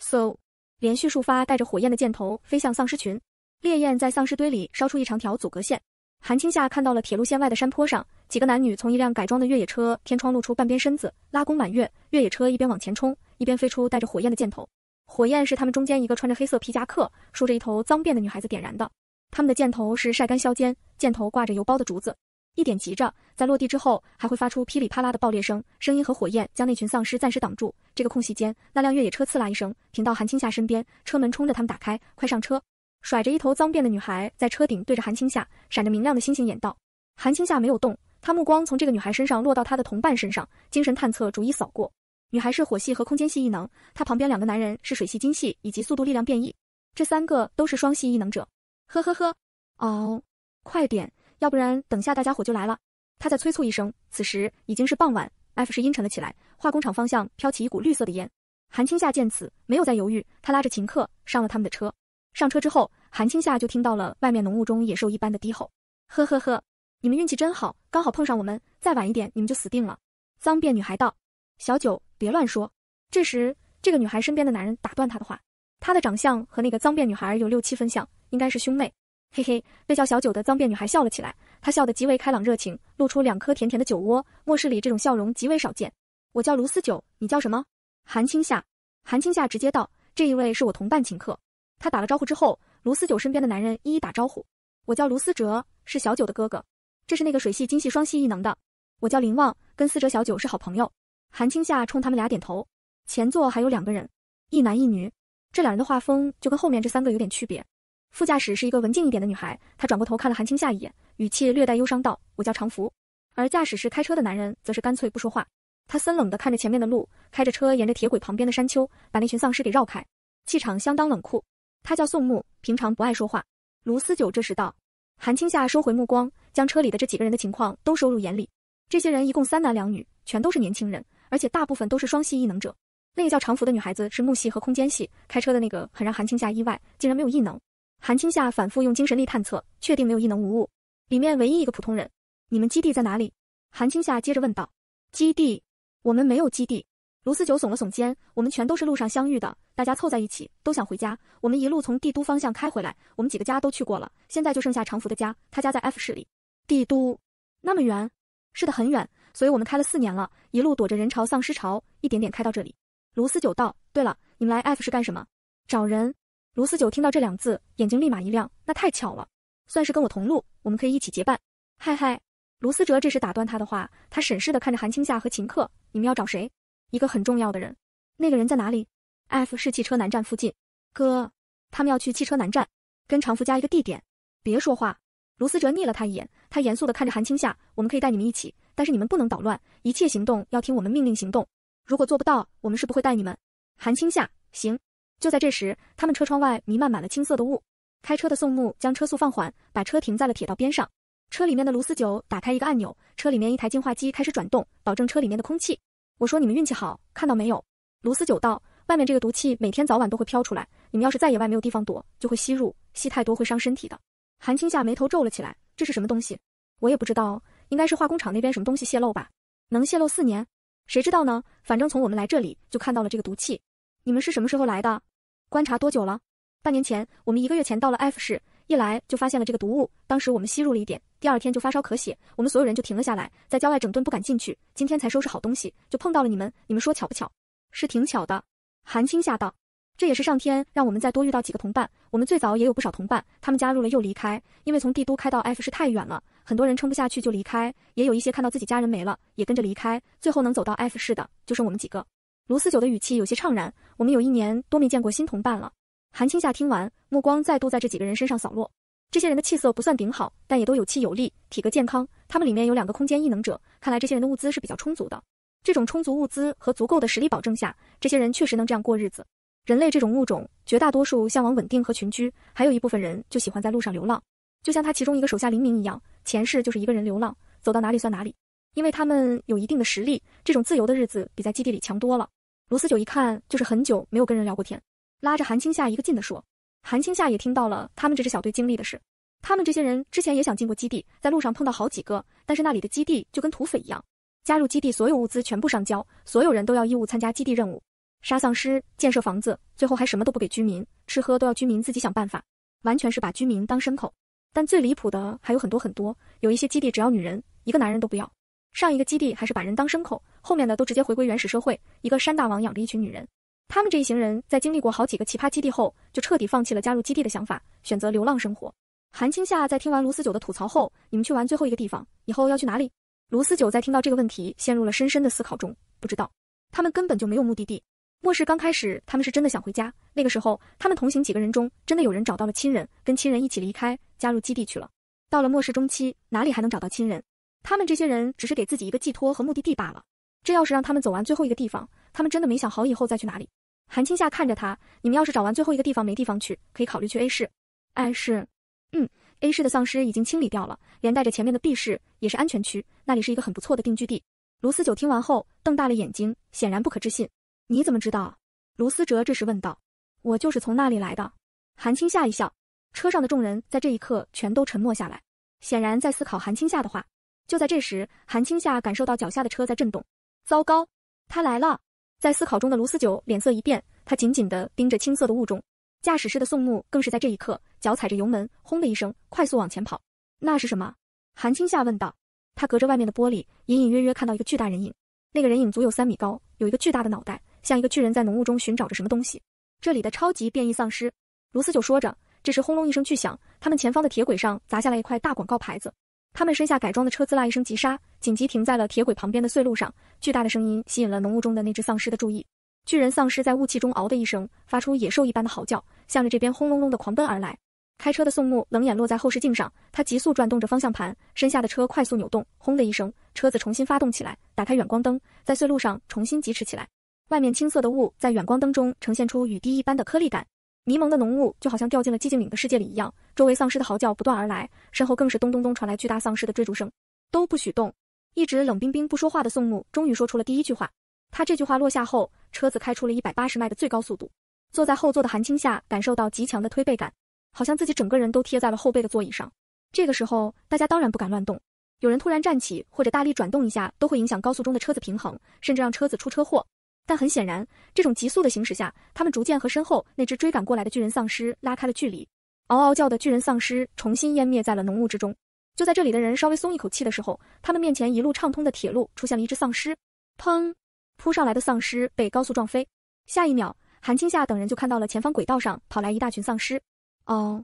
Speaker 1: 嗖，连续数发带着火焰的箭头飞向丧尸群，烈焰在丧尸堆里烧出一长条阻隔线。韩青夏看到了铁路线外的山坡上，几个男女从一辆改装的越野车天窗露出半边身子，拉弓满月。越野车一边往前冲，一边飞出带着火焰的箭头。火焰是他们中间一个穿着黑色皮夹克、梳着一头脏辫的女孩子点燃的。他们的箭头是晒干削尖、箭头挂着油包的竹子，一点急着，在落地之后还会发出噼里啪啦的爆裂声。声音和火焰将那群丧尸暂时挡住。这个空隙间，那辆越野车刺啦一声停到韩青夏身边，车门冲着他们打开，快上车。甩着一头脏辫的女孩在车顶对着韩青夏闪着明亮的星星眼道：“韩青夏没有动，他目光从这个女孩身上落到她的同伴身上，精神探测逐一扫过。女孩是火系和空间系异能，她旁边两个男人是水系、金系以及速度、力量变异，这三个都是双系异能者。呵呵呵，哦，快点，要不然等下大家伙就来了。”他在催促一声。此时已经是傍晚，F 市阴沉了起来，化工厂方向飘起一股绿色的烟。韩青夏见此，没有再犹豫，他拉着秦克上了他们的车。上车之后，韩青夏就听到了外面浓雾中野兽一般的低吼。呵呵呵，你们运气真好，刚好碰上我们。再晚一点，你们就死定了。脏辫女孩道：“小九，别乱说。”这时，这个女孩身边的男人打断她的话。她的长相和那个脏辫女孩有六七分像，应该是兄妹。嘿嘿，被叫小九的脏辫女孩笑了起来。她笑得极为开朗热情，露出两颗甜甜的酒窝。末世里这种笑容极为少见。我叫卢思九，你叫什么？韩青夏。韩青夏直接道：“这一位是我同伴，请客。”他打了招呼之后，卢思九身边的男人一一打招呼。我叫卢思哲，是小九的哥哥。这是那个水系、精细双系异能的。我叫林望，跟思哲、小九是好朋友。韩青夏冲他们俩点头。前座还有两个人，一男一女。这两人的画风就跟后面这三个有点区别。副驾驶是一个文静一点的女孩，她转过头看了韩青夏一眼，语气略带忧伤道：“我叫常福。”而驾驶室开车的男人则是干脆不说话，他森冷的看着前面的路，开着车沿着铁轨旁边的山丘，把那群丧尸给绕开，气场相当冷酷。他叫宋木，平常不爱说话。卢思九这时道。韩青夏收回目光，将车里的这几个人的情况都收入眼里。这些人一共三男两女，全都是年轻人，而且大部分都是双系异能者。那个叫长福的女孩子是木系和空间系。开车的那个很让韩青夏意外，竟然没有异能。韩青夏反复用精神力探测，确定没有异能无误。里面唯一一个普通人。你们基地在哪里？韩青夏接着问道。基地，我们没有基地。卢思九耸了耸肩，我们全都是路上相遇的，大家凑在一起，都想回家。我们一路从帝都方向开回来，我们几个家都去过了，现在就剩下常福的家，他家在 F 市里。帝都那么远，是的，很远，所以我们开了四年了，一路躲着人潮、丧尸潮，一点点开到这里。卢思九道：“对了，你们来 F 市干什么？找人。”卢思九听到这两字，眼睛立马一亮，那太巧了，算是跟我同路，我们可以一起结伴。嗨嗨，卢思哲这时打断他的话，他审视的看着韩青夏和秦克：“你们要找谁？”一个很重要的人，那个人在哪里？F 市汽车南站附近。哥，他们要去汽车南站，跟常福家一个地点。别说话。卢思哲睨了他一眼，他严肃的看着韩青夏。我们可以带你们一起，但是你们不能捣乱，一切行动要听我们命令。行动，如果做不到，我们是不会带你们。韩青夏，行。就在这时，他们车窗外弥漫满了青色的雾。开车的宋木将车速放缓，把车停在了铁道边上。车里面的卢思九打开一个按钮，车里面一台净化机开始转动，保证车里面的空气。我说你们运气好，看到没有？卢思九道，外面这个毒气每天早晚都会飘出来，你们要是在野外没有地方躲，就会吸入，吸太多会伤身体的。韩青夏眉头皱了起来，这是什么东西？我也不知道，应该是化工厂那边什么东西泄露吧？能泄露四年？谁知道呢？反正从我们来这里就看到了这个毒气。你们是什么时候来的？观察多久了？半年前，我们一个月前到了 F 市。一来就发现了这个毒物，当时我们吸入了一点，第二天就发烧咳血，我们所有人就停了下来，在郊外整顿，不敢进去。今天才收拾好东西，就碰到了你们。你们说巧不巧？是挺巧的。韩青笑道：“这也是上天让我们再多遇到几个同伴。我们最早也有不少同伴，他们加入了又离开，因为从帝都开到 F 市太远了，很多人撑不下去就离开，也有一些看到自己家人没了也跟着离开。最后能走到 F 市的，就剩我们几个。”卢思九的语气有些怅然：“我们有一年多没见过新同伴了。”韩青夏听完，目光再度在这几个人身上扫落。这些人的气色不算顶好，但也都有气有力，体格健康。他们里面有两个空间异能者，看来这些人的物资是比较充足的。这种充足物资和足够的实力保证下，这些人确实能这样过日子。人类这种物种，绝大多数向往稳定和群居，还有一部分人就喜欢在路上流浪，就像他其中一个手下林明一样，前世就是一个人流浪，走到哪里算哪里。因为他们有一定的实力，这种自由的日子比在基地里强多了。卢思九一看就是很久没有跟人聊过天。拉着韩青夏一个劲地说，韩青夏也听到了他们这支小队经历的事。他们这些人之前也想进过基地，在路上碰到好几个，但是那里的基地就跟土匪一样，加入基地所有物资全部上交，所有人都要义务参加基地任务，杀丧尸、建设房子，最后还什么都不给居民，吃喝都要居民自己想办法，完全是把居民当牲口。但最离谱的还有很多很多，有一些基地只要女人，一个男人都不要。上一个基地还是把人当牲口，后面的都直接回归原始社会，一个山大王养着一群女人。他们这一行人在经历过好几个奇葩基地后，就彻底放弃了加入基地的想法，选择流浪生活。韩青夏在听完卢思九的吐槽后，你们去完最后一个地方以后要去哪里？卢思九在听到这个问题，陷入了深深的思考中，不知道。他们根本就没有目的地。末世刚开始，他们是真的想回家。那个时候，他们同行几个人中，真的有人找到了亲人，跟亲人一起离开，加入基地去了。到了末世中期，哪里还能找到亲人？他们这些人只是给自己一个寄托和目的地罢了。这要是让他们走完最后一个地方，他们真的没想好以后再去哪里。韩青夏看着他，你们要是找完最后一个地方没地方去，可以考虑去 A 市。哎市，嗯，A 市的丧尸已经清理掉了，连带着前面的 B 市也是安全区，那里是一个很不错的定居地。卢思九听完后瞪大了眼睛，显然不可置信。你怎么知道？卢思哲这时问道。我就是从那里来的。韩青夏一笑。车上的众人在这一刻全都沉默下来，显然在思考韩青夏的话。就在这时，韩青夏感受到脚下的车在震动。糟糕，他来了！在思考中的卢思九脸色一变，他紧紧的盯着青色的雾中。驾驶室的宋木更是在这一刻，脚踩着油门，轰的一声，快速往前跑。那是什么？韩青夏问道。他隔着外面的玻璃，隐隐约约看到一个巨大人影。那个人影足有三米高，有一个巨大的脑袋，像一个巨人在浓雾中寻找着什么东西。这里的超级变异丧尸，卢思九说着。这时轰隆一声巨响，他们前方的铁轨上砸下来一块大广告牌子。他们身下改装的车滋啦一声急刹，紧急停在了铁轨旁边的碎路上。巨大的声音吸引了浓雾中的那只丧尸的注意。巨人丧尸在雾气中嗷的一声，发出野兽一般的嚎叫，向着这边轰隆隆的狂奔而来。开车的宋木冷眼落在后视镜上，他急速转动着方向盘，身下的车快速扭动。轰的一声，车子重新发动起来，打开远光灯，在碎路上重新疾驰起来。外面青色的雾在远光灯中呈现出雨滴一般的颗粒感。迷蒙的浓雾就好像掉进了寂静岭的世界里一样，周围丧尸的嚎叫不断而来，身后更是咚咚咚传来巨大丧尸的追逐声。都不许动！一直冷冰冰不说话的宋木终于说出了第一句话。他这句话落下后，车子开出了一百八十迈的最高速度。坐在后座的韩青夏感受到极强的推背感，好像自己整个人都贴在了后背的座椅上。这个时候，大家当然不敢乱动，有人突然站起或者大力转动一下，都会影响高速中的车子平衡，甚至让车子出车祸。但很显然，这种急速的行驶下，他们逐渐和身后那只追赶过来的巨人丧尸拉开了距离。嗷嗷叫的巨人丧尸重新湮灭在了浓雾之中。就在这里的人稍微松一口气的时候，他们面前一路畅通的铁路出现了一只丧尸，砰！扑上来的丧尸被高速撞飞。下一秒，韩青夏等人就看到了前方轨道上跑来一大群丧尸。哦，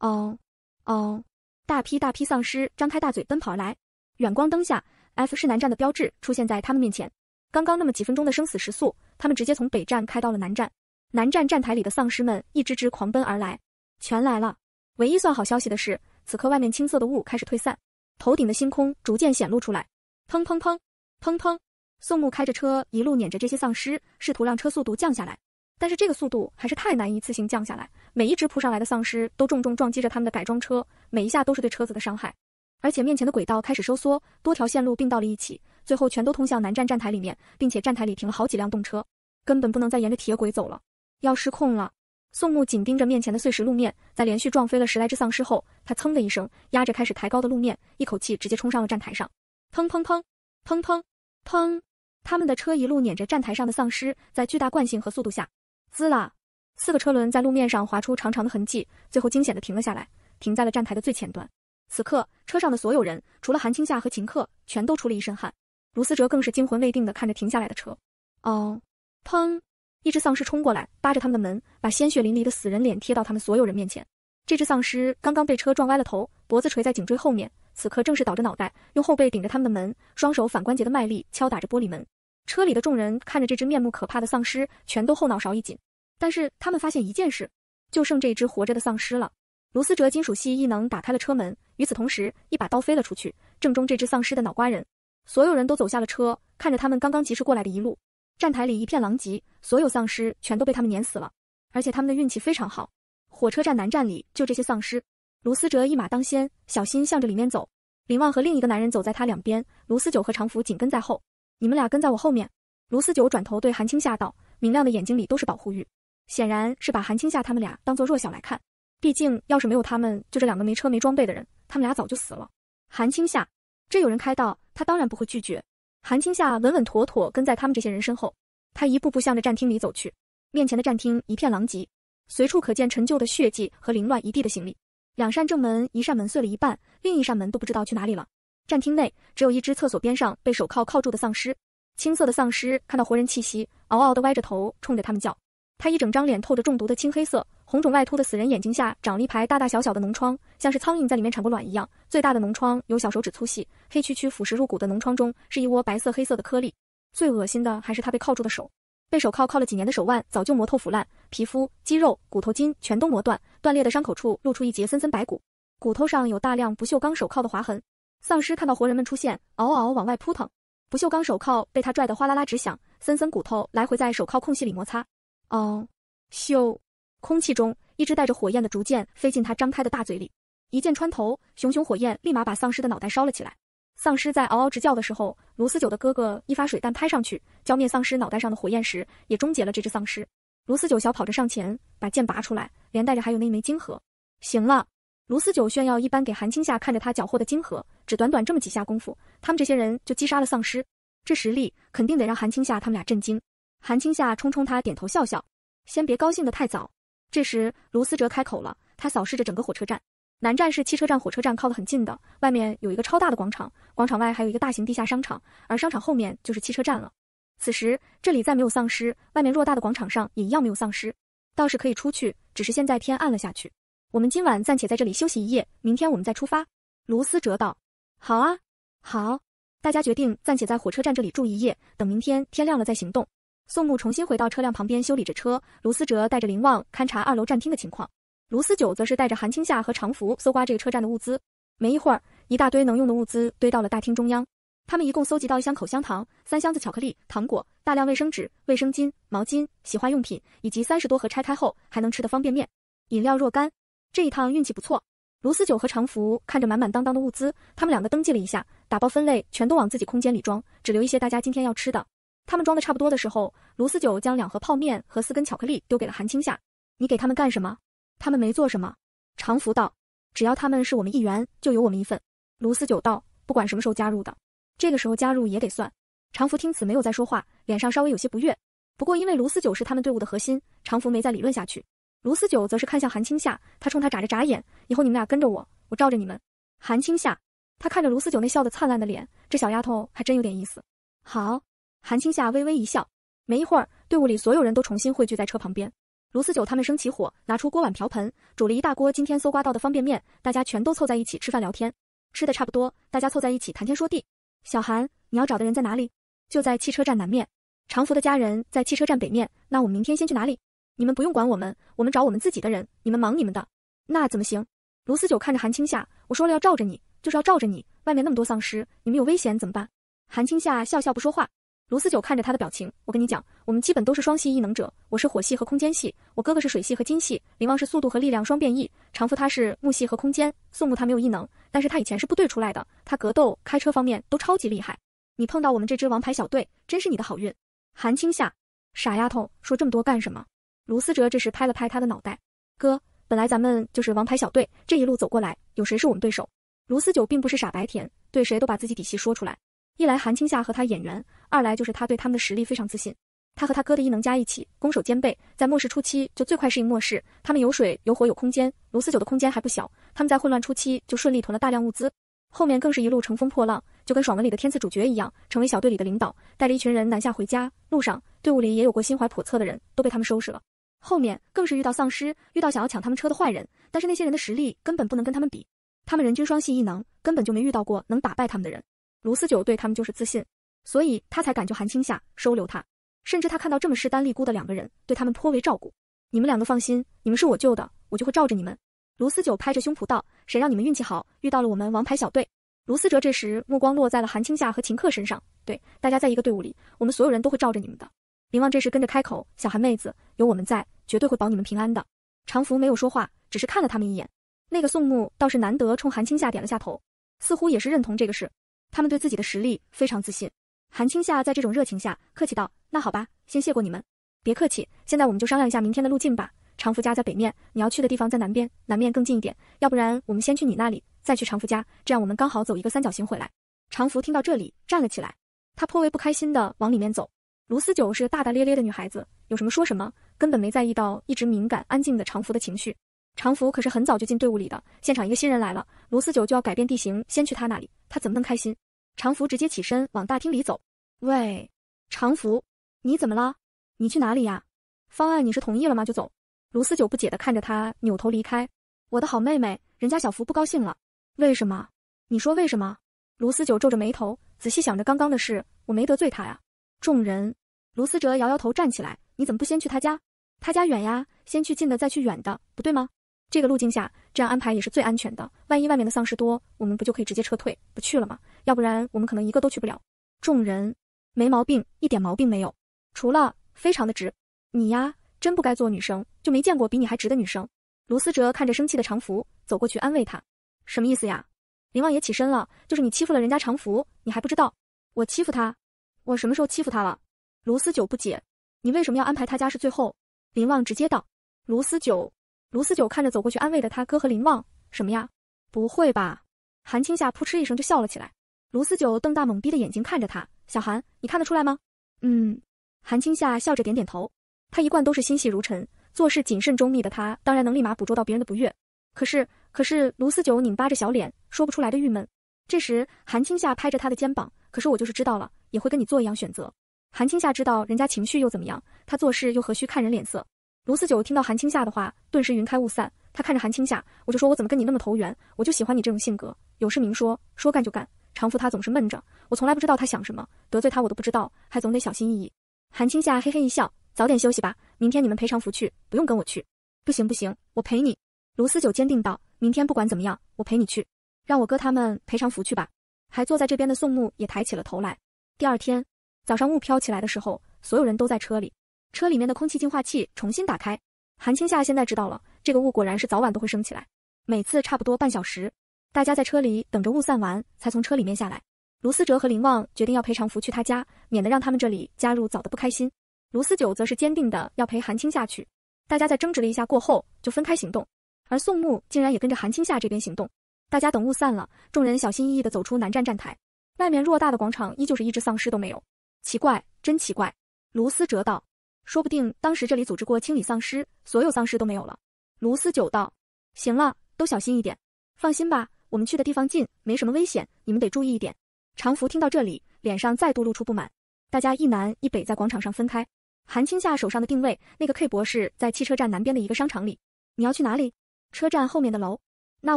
Speaker 1: 哦，哦！大批大批丧尸张开大嘴奔跑而来。远光灯下，F 市南站的标志出现在他们面前。刚刚那么几分钟的生死时速，他们直接从北站开到了南站。南站站台里的丧尸们一只只狂奔而来，全来了。唯一算好消息的是，此刻外面青色的雾开始退散，头顶的星空逐渐显露出来。砰砰砰，砰砰！宋木开着车一路撵着这些丧尸，试图让车速度降下来，但是这个速度还是太难一次性降下来。每一只扑上来的丧尸都重重撞击着他们的改装车，每一下都是对车子的伤害。而且面前的轨道开始收缩，多条线路并到了一起。最后全都通向南站站台里面，并且站台里停了好几辆动车，根本不能再沿着铁轨走了，要失控了。宋木紧盯着面前的碎石路面，在连续撞飞了十来只丧尸后，他噌的一声压着开始抬高的路面，一口气直接冲上了站台上。砰砰砰，砰砰砰，他们的车一路碾着站台上的丧尸，在巨大惯性和速度下，滋啦，四个车轮在路面上划出长长的痕迹，最后惊险的停了下来，停在了站台的最前端。此刻车上的所有人，除了韩青夏和秦克，全都出了一身汗。卢思哲更是惊魂未定的看着停下来的车，哦，砰！一只丧尸冲过来，扒着他们的门，把鲜血淋漓的死人脸贴到他们所有人面前。这只丧尸刚刚被车撞歪了头，脖子垂在颈椎后面，此刻正是倒着脑袋，用后背顶着他们的门，双手反关节的卖力敲打着玻璃门。车里的众人看着这只面目可怕的丧尸，全都后脑勺一紧。但是他们发现一件事，就剩这只活着的丧尸了。卢思哲金属系异能打开了车门，与此同时，一把刀飞了出去，正中这只丧尸的脑瓜仁。所有人都走下了车，看着他们刚刚及时过来的一路，站台里一片狼藉，所有丧尸全都被他们碾死了，而且他们的运气非常好。火车站南站里就这些丧尸，卢思哲一马当先，小心向着里面走。林旺和另一个男人走在他两边，卢思九和常福紧跟在后。你们俩跟在我后面。卢思九转头对韩青夏道，明亮的眼睛里都是保护欲，显然是把韩青夏他们俩当做弱小来看。毕竟要是没有他们，就这两个没车没装备的人，他们俩早就死了。韩青夏。这有人开道，他当然不会拒绝。韩青夏稳稳妥妥跟在他们这些人身后，他一步步向着站厅里走去。面前的站厅一片狼藉，随处可见陈旧的血迹和凌乱一地的行李。两扇正门，一扇门碎了一半，另一扇门都不知道去哪里了。站厅内只有一只厕所边上被手铐铐住的丧尸，青色的丧尸看到活人气息，嗷嗷的歪着头冲着他们叫。他一整张脸透着中毒的青黑色，红肿外凸的死人眼睛下长了一排大大小小的脓疮，像是苍蝇在里面产过卵一样。最大的脓疮有小手指粗细，黑黢黢腐蚀入骨的脓疮中是一窝白色黑色的颗粒。最恶心的还是他被铐住的手，被手铐铐了几年的手腕早就磨透腐烂，皮肤、肌肉、骨头筋全都磨断，断裂的伤口处露出一截森森白骨，骨头上有大量不锈钢手铐的划痕。丧尸看到活人们出现，嗷嗷往外扑腾，不锈钢手铐被他拽得哗啦啦直响，森森骨头来回在手铐空隙里摩擦。哦，咻！空气中，一只带着火焰的竹剑飞进他张开的大嘴里，一剑穿头，熊熊火焰立马把丧尸的脑袋烧了起来。丧尸在嗷嗷直叫的时候，卢斯九的哥哥一发水弹拍上去，浇灭丧尸脑袋上的火焰时，也终结了这只丧尸。卢斯九小跑着上前，把剑拔出来，连带着还有那一枚金盒。行了，卢斯九炫耀一般给韩青夏看着他缴获的金盒，只短短这么几下功夫，他们这些人就击杀了丧尸，这实力肯定得让韩青夏他们俩震惊。韩青夏冲冲他点头笑笑，先别高兴得太早。这时卢思哲开口了，他扫视着整个火车站，南站是汽车站，火车站靠得很近的。外面有一个超大的广场，广场外还有一个大型地下商场，而商场后面就是汽车站了。此时这里再没有丧尸，外面偌大的广场上也一样没有丧尸，倒是可以出去。只是现在天暗了下去，我们今晚暂且在这里休息一夜，明天我们再出发。卢思哲道：“好啊，好，大家决定暂且在火车站这里住一夜，等明天天亮了再行动。”宋木重新回到车辆旁边修理着车，卢思哲带着林望勘察二楼站厅的情况，卢思九则是带着韩青夏和常福搜刮这个车站的物资。没一会儿，一大堆能用的物资堆到了大厅中央。他们一共搜集到一箱口香糖、三箱子巧克力糖果、大量卫生纸、卫生巾、毛巾、洗化用品，以及三十多盒拆开后还能吃的方便面、饮料若干。这一趟运气不错。卢思九和常福看着满满当当的物资，他们两个登记了一下，打包分类，全都往自己空间里装，只留一些大家今天要吃的。他们装的差不多的时候，卢思九将两盒泡面和四根巧克力丢给了韩青夏。你给他们干什么？他们没做什么。常福道，只要他们是我们一员，就有我们一份。卢思九道，不管什么时候加入的，这个时候加入也得算。常福听此没有再说话，脸上稍微有些不悦。不过因为卢思九是他们队伍的核心，常福没再理论下去。卢思九则是看向韩青夏，他冲他眨着眨眼，以后你们俩跟着我，我罩着你们。韩青夏，他看着卢思九那笑得灿烂的脸，这小丫头还真有点意思。好。韩青夏微微一笑，没一会儿，队伍里所有人都重新汇聚在车旁边。卢思九他们生起火，拿出锅碗瓢盆，煮了一大锅今天搜刮到的方便面。大家全都凑在一起吃饭聊天，吃的差不多，大家凑在一起谈天说地。小韩，你要找的人在哪里？就在汽车站南面。常福的家人在汽车站北面。那我们明天先去哪里？你们不用管我们，我们找我们自己的人，你们忙你们的。那怎么行？卢思九看着韩青夏，我说了要罩着你，就是要罩着你。外面那么多丧尸，你们有危险怎么办？韩青夏笑笑不说话。卢思九看着他的表情，我跟你讲，我们基本都是双系异能者，我是火系和空间系，我哥哥是水系和金系，林望是速度和力量双变异，常夫他是木系和空间，宋木他没有异能，但是他以前是部队出来的，他格斗、开车方面都超级厉害。你碰到我们这支王牌小队，真是你的好运。韩青夏，傻丫头，说这么多干什么？卢思哲这时拍了拍他的脑袋，哥，本来咱们就是王牌小队，这一路走过来，有谁是我们对手？卢思九并不是傻白甜，对谁都把自己底细说出来。一来韩青夏和他眼缘。二来就是他对他们的实力非常自信，他和他哥的异能加一起，攻守兼备，在末世初期就最快适应末世。他们有水有火有空间，卢斯九的空间还不小。他们在混乱初期就顺利囤了大量物资，后面更是一路乘风破浪，就跟爽文里的天赐主角一样，成为小队里的领导，带着一群人南下回家。路上队伍里也有过心怀叵测的人，都被他们收拾了。后面更是遇到丧尸，遇到想要抢他们车的坏人，但是那些人的实力根本不能跟他们比，他们人均双系异能，根本就没遇到过能打败他们的人。卢斯九对他们就是自信。所以他才敢救韩青夏，收留他，甚至他看到这么势单力孤的两个人，对他们颇为照顾。你们两个放心，你们是我救的，我就会罩着你们。卢思九拍着胸脯道：“谁让你们运气好，遇到了我们王牌小队？”卢思哲这时目光落在了韩青夏和秦克身上，对大家在一个队伍里，我们所有人都会罩着你们的。林旺这时跟着开口：“小韩妹子，有我们在，绝对会保你们平安的。”常福没有说话，只是看了他们一眼。那个宋木倒是难得冲韩青夏点了下头，似乎也是认同这个事。他们对自己的实力非常自信。韩青夏在这种热情下客气道：“那好吧，先谢过你们，别客气。现在我们就商量一下明天的路径吧。常福家在北面，你要去的地方在南边，南面更近一点。要不然我们先去你那里，再去常福家，这样我们刚好走一个三角形回来。”常福听到这里，站了起来，他颇为不开心的往里面走。卢思九是个大大咧咧的女孩子，有什么说什么，根本没在意到一直敏感安静的常福的情绪。常福可是很早就进队伍里的，现场一个新人来了，卢思九就要改变地形，先去他那里，他怎么能开心？常福直接起身往大厅里走。喂，常福，你怎么了？你去哪里呀？方案你是同意了吗？就走。卢思九不解的看着他，扭头离开。我的好妹妹，人家小福不高兴了。为什么？你说为什么？卢思九皱着眉头，仔细想着刚刚的事。我没得罪他呀。众人，卢思哲摇摇头，站起来。你怎么不先去他家？他家远呀，先去近的，再去远的，不对吗？这个路径下。这样安排也是最安全的，万一外面的丧尸多，我们不就可以直接撤退，不去了吗？要不然我们可能一个都去不了。众人没毛病，一点毛病没有，除了非常的直。你呀，真不该做女生，就没见过比你还直的女生。卢思哲看着生气的长福，走过去安慰他。什么意思呀？林望也起身了，就是你欺负了人家长福，你还不知道？我欺负他？我什么时候欺负他了？卢思九不解，你为什么要安排他家是最后？林望直接道，卢思九。卢思九看着走过去安慰的他哥和林望，什么呀？不会吧？韩青夏扑哧一声就笑了起来。卢思九瞪大懵逼的眼睛看着他，小韩，你看得出来吗？嗯，韩青夏笑着点点头。他一贯都是心细如尘、做事谨慎周密的他，当然能立马捕捉到别人的不悦。可是，可是卢思九拧巴着小脸，说不出来的郁闷。这时，韩青夏拍着他的肩膀，可是我就是知道了，也会跟你做一样选择。韩青夏知道人家情绪又怎么样，他做事又何须看人脸色？卢思九听到韩青夏的话，顿时云开雾散。他看着韩青夏，我就说我怎么跟你那么投缘，我就喜欢你这种性格，有事明说，说干就干。常福他总是闷着，我从来不知道他想什么，得罪他我都不知道，还总得小心翼翼。韩青夏嘿嘿一笑，早点休息吧，明天你们陪常福去，不用跟我去。不行不行，我陪你。卢思九坚定道，明天不管怎么样，我陪你去，让我哥他们陪常福去吧。还坐在这边的宋木也抬起了头来。第二天早上雾飘起来的时候，所有人都在车里。车里面的空气净化器重新打开，韩青夏现在知道了，这个雾果然是早晚都会升起来，每次差不多半小时，大家在车里等着雾散完才从车里面下来。卢思哲和林望决定要陪常福去他家，免得让他们这里加入早的不开心。卢思九则是坚定的要陪韩青夏去，大家在争执了一下过后就分开行动。而宋木竟然也跟着韩青夏这边行动。大家等雾散了，众人小心翼翼的走出南站站台，外面偌大的广场依旧是一只丧尸都没有。奇怪，真奇怪，卢思哲道。说不定当时这里组织过清理丧尸，所有丧尸都没有了。卢思九道：“行了，都小心一点。放心吧，我们去的地方近，没什么危险。你们得注意一点。”常福听到这里，脸上再度露出不满。大家一南一北在广场上分开。韩青夏手上的定位，那个 K 博士在汽车站南边的一个商场里。你要去哪里？车站后面的楼？那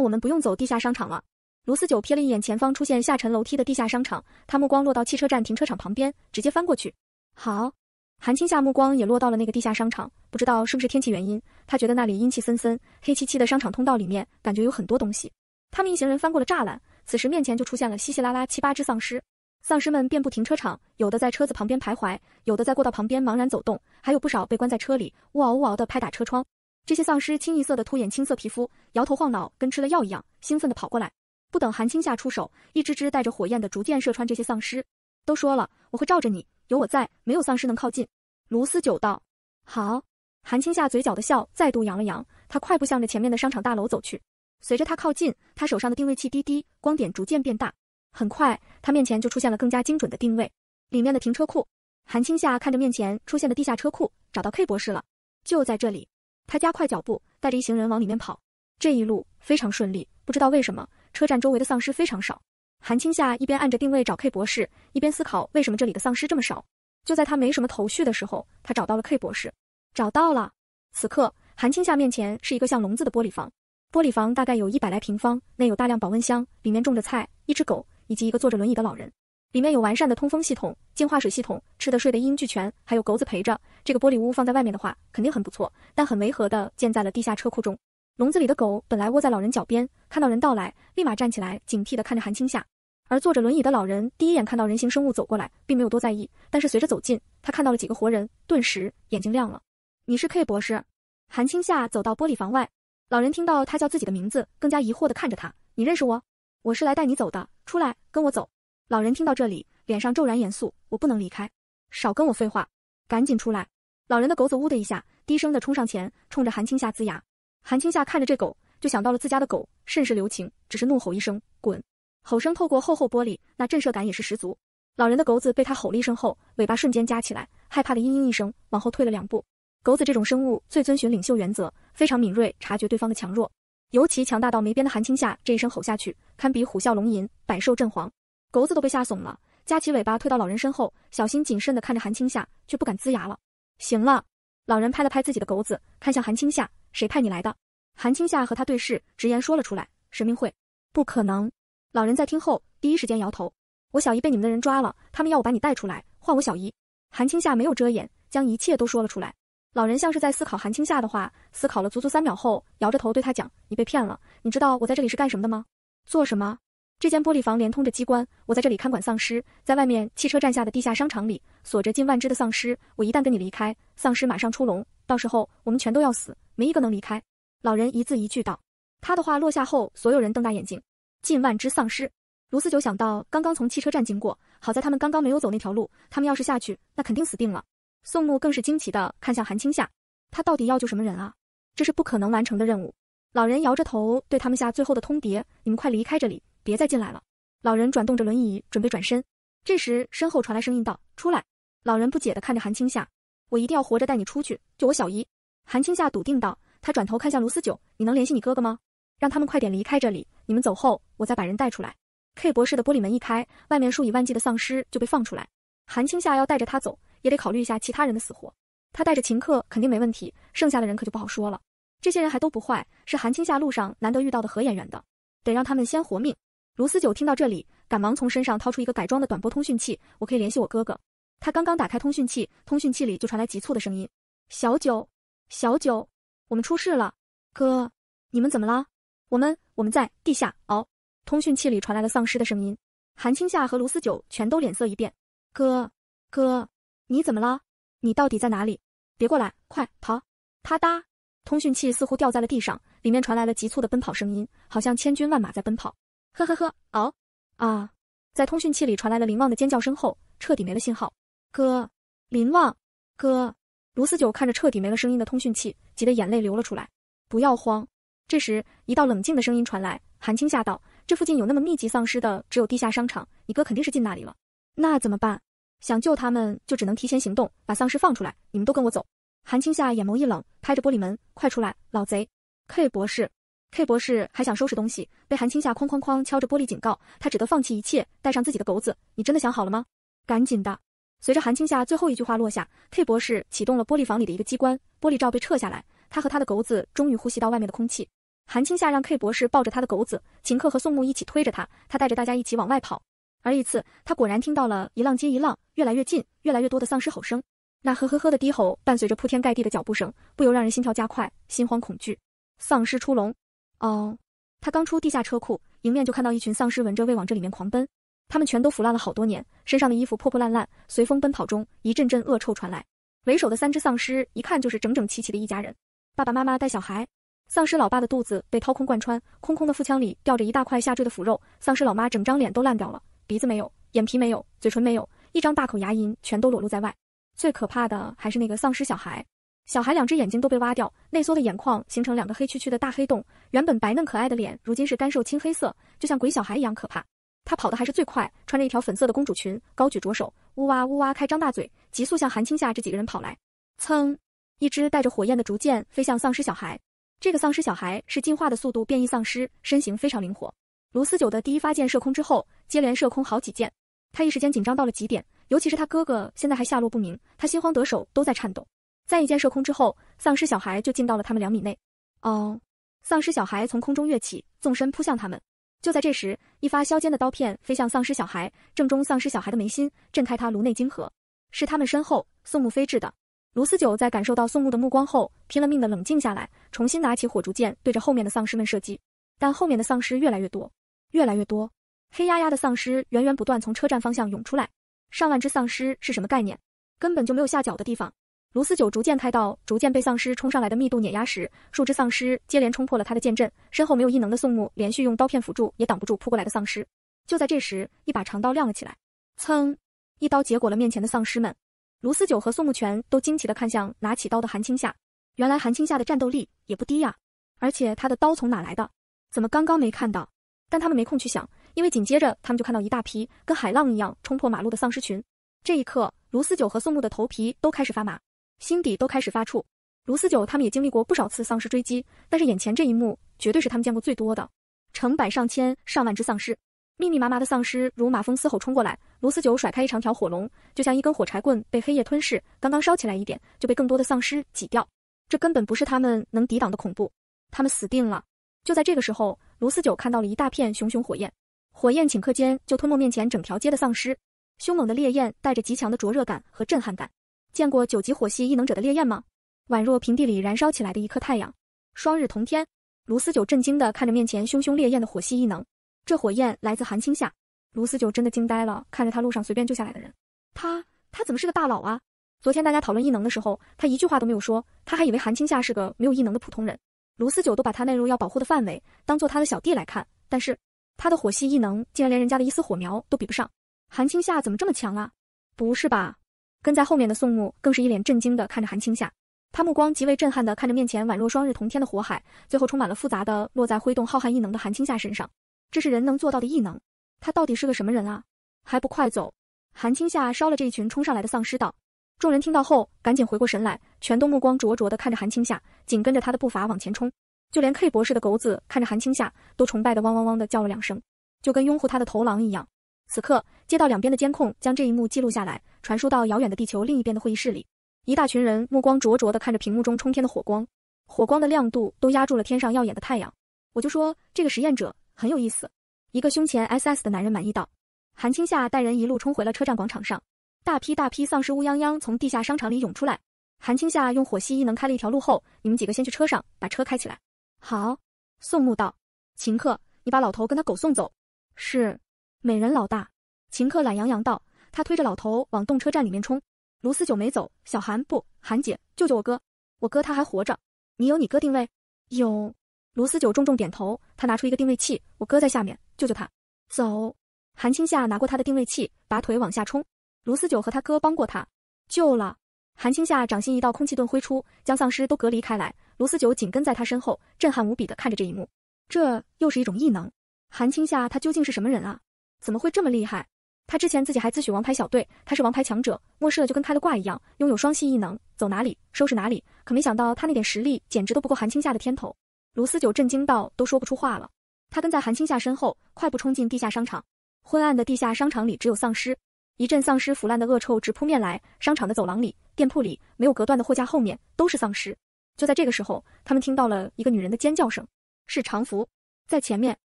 Speaker 1: 我们不用走地下商场了。卢思九瞥了一眼前方出现下沉楼梯的地下商场，他目光落到汽车站停车场旁边，直接翻过去。好。韩青夏目光也落到了那个地下商场，不知道是不是天气原因，他觉得那里阴气森森，黑漆漆的商场通道里面感觉有很多东西。他们一行人翻过了栅栏，此时面前就出现了稀稀拉拉七八只丧尸。丧尸们遍布停车场，有的在车子旁边徘徊，有的在过道旁边茫然走动，还有不少被关在车里，呜嗷呜嗷的拍打车窗。这些丧尸清一色的突眼青色皮肤，摇头晃脑，跟吃了药一样兴奋地跑过来。不等韩青夏出手，一只只带着火焰的逐渐射穿这些丧尸。都说了，我会罩着你。有我在，没有丧尸能靠近。卢思九道。好。韩青夏嘴角的笑再度扬了扬，他快步向着前面的商场大楼走去。随着他靠近，他手上的定位器滴滴光点逐渐变大。很快，他面前就出现了更加精准的定位，里面的停车库。韩青夏看着面前出现的地下车库，找到 K 博士了，就在这里。他加快脚步，带着一行人往里面跑。这一路非常顺利，不知道为什么，车站周围的丧尸非常少。韩青夏一边按着定位找 K 博士，一边思考为什么这里的丧尸这么少。就在他没什么头绪的时候，他找到了 K 博士。找到了。此刻，韩青夏面前是一个像笼子的玻璃房。玻璃房大概有一百来平方，内有大量保温箱，里面种着菜，一只狗，以及一个坐着轮椅的老人。里面有完善的通风系统、净化水系统，吃的睡的一应俱全，还有狗子陪着。这个玻璃屋放在外面的话，肯定很不错，但很违和的建在了地下车库中。笼子里的狗本来窝在老人脚边，看到人到来，立马站起来，警惕地看着韩青夏。而坐着轮椅的老人，第一眼看到人形生物走过来，并没有多在意。但是随着走近，他看到了几个活人，顿时眼睛亮了。你是 K 博士？韩青夏走到玻璃房外，老人听到他叫自己的名字，更加疑惑地看着他。你认识我？我是来带你走的，出来，跟我走。老人听到这里，脸上骤然严肃。我不能离开，少跟我废话，赶紧出来！老人的狗子呜的一下，低声的冲上前，冲着韩青夏龇牙。韩青夏看着这狗，就想到了自家的狗，甚是留情，只是怒吼一声：“滚！”吼声透过厚厚玻璃，那震慑感也是十足。老人的狗子被他吼了一声后，尾巴瞬间夹起来，害怕的嘤嘤一声，往后退了两步。狗子这种生物最遵循领袖原则，非常敏锐，察觉对方的强弱，尤其强大到没边的韩青夏，这一声吼下去，堪比虎啸龙吟，百兽震惶，狗子都被吓怂了，夹起尾巴退到老人身后，小心谨慎地看着韩青夏，却不敢龇牙了。行了，老人拍了拍自己的狗子，看向韩青夏。谁派你来的？韩青夏和他对视，直言说了出来。神明会不可能。老人在听后，第一时间摇头。我小姨被你们的人抓了，他们要我把你带出来换我小姨。韩青夏没有遮掩，将一切都说了出来。老人像是在思考韩青夏的话，思考了足足三秒后，摇着头对他讲：“你被骗了。你知道我在这里是干什么的吗？做什么？这间玻璃房连通着机关，我在这里看管丧尸，在外面汽车站下的地下商场里锁着近万只的丧尸。我一旦跟你离开，丧尸马上出笼，到时候我们全都要死。”没一个能离开。老人一字一句道：“他的话落下后，所有人瞪大眼睛。近万只丧尸。”卢四九想到刚刚从汽车站经过，好在他们刚刚没有走那条路。他们要是下去，那肯定死定了。宋木更是惊奇的看向韩青夏：“他到底要救什么人啊？这是不可能完成的任务。”老人摇着头对他们下最后的通牒：“你们快离开这里，别再进来了。”老人转动着轮椅准备转身，这时身后传来声音道：“出来。”老人不解地看着韩青夏：“我一定要活着带你出去，救我小姨。”韩青夏笃定道：“他转头看向卢思九，你能联系你哥哥吗？让他们快点离开这里。你们走后，我再把人带出来。”K 博士的玻璃门一开，外面数以万计的丧尸就被放出来。韩青夏要带着他走，也得考虑一下其他人的死活。他带着秦克肯定没问题，剩下的人可就不好说了。这些人还都不坏，是韩青夏路上难得遇到的合演员的，得让他们先活命。卢思九听到这里，赶忙从身上掏出一个改装的短波通讯器：“我可以联系我哥哥。”他刚刚打开通讯器，通讯器里就传来急促的声音：“小九。”小九，我们出事了！哥，你们怎么了？我们我们在地下哦。通讯器里传来了丧尸的声音，韩青夏和卢思九全都脸色一变。哥，哥，你怎么了？你到底在哪里？别过来，快跑！啪嗒，通讯器似乎掉在了地上，里面传来了急促的奔跑声音，好像千军万马在奔跑。呵呵呵，哦啊！在通讯器里传来了林旺的尖叫声后，彻底没了信号。哥，林旺，哥。卢思九看着彻底没了声音的通讯器，急得眼泪流了出来。不要慌！这时，一道冷静的声音传来。韩青夏道：“这附近有那么密集丧尸的，只有地下商场。你哥肯定是进那里了。那怎么办？想救他们，就只能提前行动，把丧尸放出来。你们都跟我走。”韩青夏眼眸一冷，拍着玻璃门：“快出来，老贼！”K 博士，K 博士还想收拾东西，被韩青夏哐哐哐敲着玻璃警告，他只得放弃一切，带上自己的狗子。你真的想好了吗？赶紧的！随着韩青夏最后一句话落下，K 博士启动了玻璃房里的一个机关，玻璃罩被撤下来，他和他的狗子终于呼吸到外面的空气。韩青夏让 K 博士抱着他的狗子，秦克和宋木一起推着他，他带着大家一起往外跑。而一次，他果然听到了一浪接一浪，越来越近，越来越多的丧尸吼声，那呵呵呵的低吼伴随着铺天盖地的脚步声，不由让人心跳加快，心慌恐惧。丧尸出笼！哦，他刚出地下车库，迎面就看到一群丧尸闻着味往这里面狂奔。他们全都腐烂了好多年，身上的衣服破破烂烂，随风奔跑中一阵阵恶臭传来。为首的三只丧尸一看就是整整齐齐的一家人，爸爸妈妈带小孩。丧尸老爸的肚子被掏空贯穿，空空的腹腔里吊着一大块下坠的腐肉。丧尸老妈整张脸都烂掉了，鼻子没有，眼皮没有，嘴唇没有，一张大口牙龈全都裸露在外。最可怕的还是那个丧尸小孩，小孩两只眼睛都被挖掉，内缩的眼眶形成两个黑黢黢的大黑洞，原本白嫩可爱的脸如今是干瘦青黑色，就像鬼小孩一样可怕。他跑的还是最快，穿着一条粉色的公主裙，高举着手，呜哇呜哇开张大嘴，急速向韩青夏这几个人跑来。噌，一只带着火焰的竹箭飞向丧尸小孩。这个丧尸小孩是进化的速度变异丧尸，身形非常灵活。卢思九的第一发箭射空之后，接连射空好几箭，他一时间紧张到了极点。尤其是他哥哥现在还下落不明，他心慌得手都在颤抖。再一箭射空之后，丧尸小孩就进到了他们两米内。哦，丧尸小孩从空中跃起，纵身扑向他们。就在这时，一发削尖的刀片飞向丧尸小孩，正中丧尸小孩的眉心，震开他颅内晶核。是他们身后宋木飞至的。卢思九在感受到宋木的目光后，拼了命的冷静下来，重新拿起火竹剑，对着后面的丧尸们射击。但后面的丧尸越来越多，越来越多，黑压压的丧尸源源不断从车站方向涌出来。上万只丧尸是什么概念？根本就没有下脚的地方。卢思九逐渐开到，逐渐被丧尸冲上来的密度碾压时，数只丧尸接连冲破了他的剑阵。身后没有异能的宋木，连续用刀片辅助也挡不住扑过来的丧尸。就在这时，一把长刀亮了起来，噌，一刀结果了面前的丧尸们。卢思九和宋木全都惊奇地看向拿起刀的韩青夏。原来韩青夏的战斗力也不低呀，而且他的刀从哪来的？怎么刚刚没看到？但他们没空去想，因为紧接着他们就看到一大批跟海浪一样冲破马路的丧尸群。这一刻，卢思九和宋木的头皮都开始发麻。心底都开始发怵。卢思九他们也经历过不少次丧尸追击，但是眼前这一幕绝对是他们见过最多的。成百上千上万只丧尸，密密麻麻的丧尸如马蜂嘶吼冲过来。卢思九甩开一长条火龙，就像一根火柴棍被黑夜吞噬，刚刚烧起来一点，就被更多的丧尸挤掉。这根本不是他们能抵挡的恐怖，他们死定了。就在这个时候，卢思九看到了一大片熊熊火焰，火焰顷刻间就吞没面前整条街的丧尸。凶猛的烈焰带着极强的灼热感和震撼感。见过九级火系异能者的烈焰吗？宛若平地里燃烧起来的一颗太阳，双日同天。卢思九震惊地看着面前汹汹烈焰的火系异能，这火焰来自韩青夏。卢思九真的惊呆了，看着他路上随便救下来的人，他他怎么是个大佬啊？昨天大家讨论异能的时候，他一句话都没有说，他还以为韩青夏是个没有异能的普通人。卢思九都把他纳入要保护的范围，当做他的小弟来看，但是他的火系异能竟然连人家的一丝火苗都比不上，韩青夏怎么这么强啊？不是吧？跟在后面的宋木更是一脸震惊的看着韩青夏，他目光极为震撼的看着面前宛若双日同天的火海，最后充满了复杂的落在挥动浩瀚异能的韩青夏身上。这是人能做到的异能？他到底是个什么人啊？还不快走！韩青夏烧了这一群冲上来的丧尸道。众人听到后赶紧回过神来，全都目光灼灼的看着韩青夏，紧跟着他的步伐往前冲。就连 K 博士的狗子看着韩青夏，都崇拜的汪汪汪的叫了两声，就跟拥护他的头狼一样。此刻，街道两边的监控将这一幕记录下来。传输到遥远的地球另一边的会议室里，一大群人目光灼灼地看着屏幕中冲天的火光，火光的亮度都压住了天上耀眼的太阳。我就说这个实验者很有意思。一个胸前 SS 的男人满意道。韩青夏带人一路冲回了车站广场上，大批大批丧尸乌泱泱从地下商场里涌出来。韩青夏用火系异能开了一条路后，你们几个先去车上把车开起来。好。宋木道。秦克，你把老头跟他狗送走。是。美人老大。秦克懒洋洋道。他推着老头往动车站里面冲，卢思九没走。小韩不，韩姐，救救我哥！我哥他还活着，你有你哥定位？有。卢思九重重点头，他拿出一个定位器，我哥在下面，救救他！走。韩青夏拿过他的定位器，拔腿往下冲。卢思九和他哥帮过他，救了。韩青夏掌心一道空气盾挥出，将丧尸都隔离开来。卢思九紧跟在他身后，震撼无比的看着这一幕。这又是一种异能？韩青夏他究竟是什么人啊？怎么会这么厉害？他之前自己还自诩王牌小队，他是王牌强者，末世了就跟开了挂一样，拥有双系异能，走哪里收拾哪里。可没想到他那点实力简直都不够韩青夏的天头。卢思九震惊到都说不出话了，他跟在韩青夏身后，快步冲进地下商场。昏暗的地下商场里只有丧尸，一阵丧尸腐烂的恶臭直扑面来。商场的走廊里、店铺里、没有隔断的货架后面都是丧尸。就在这个时候，他们听到了一个女人的尖叫声，是常福在前面。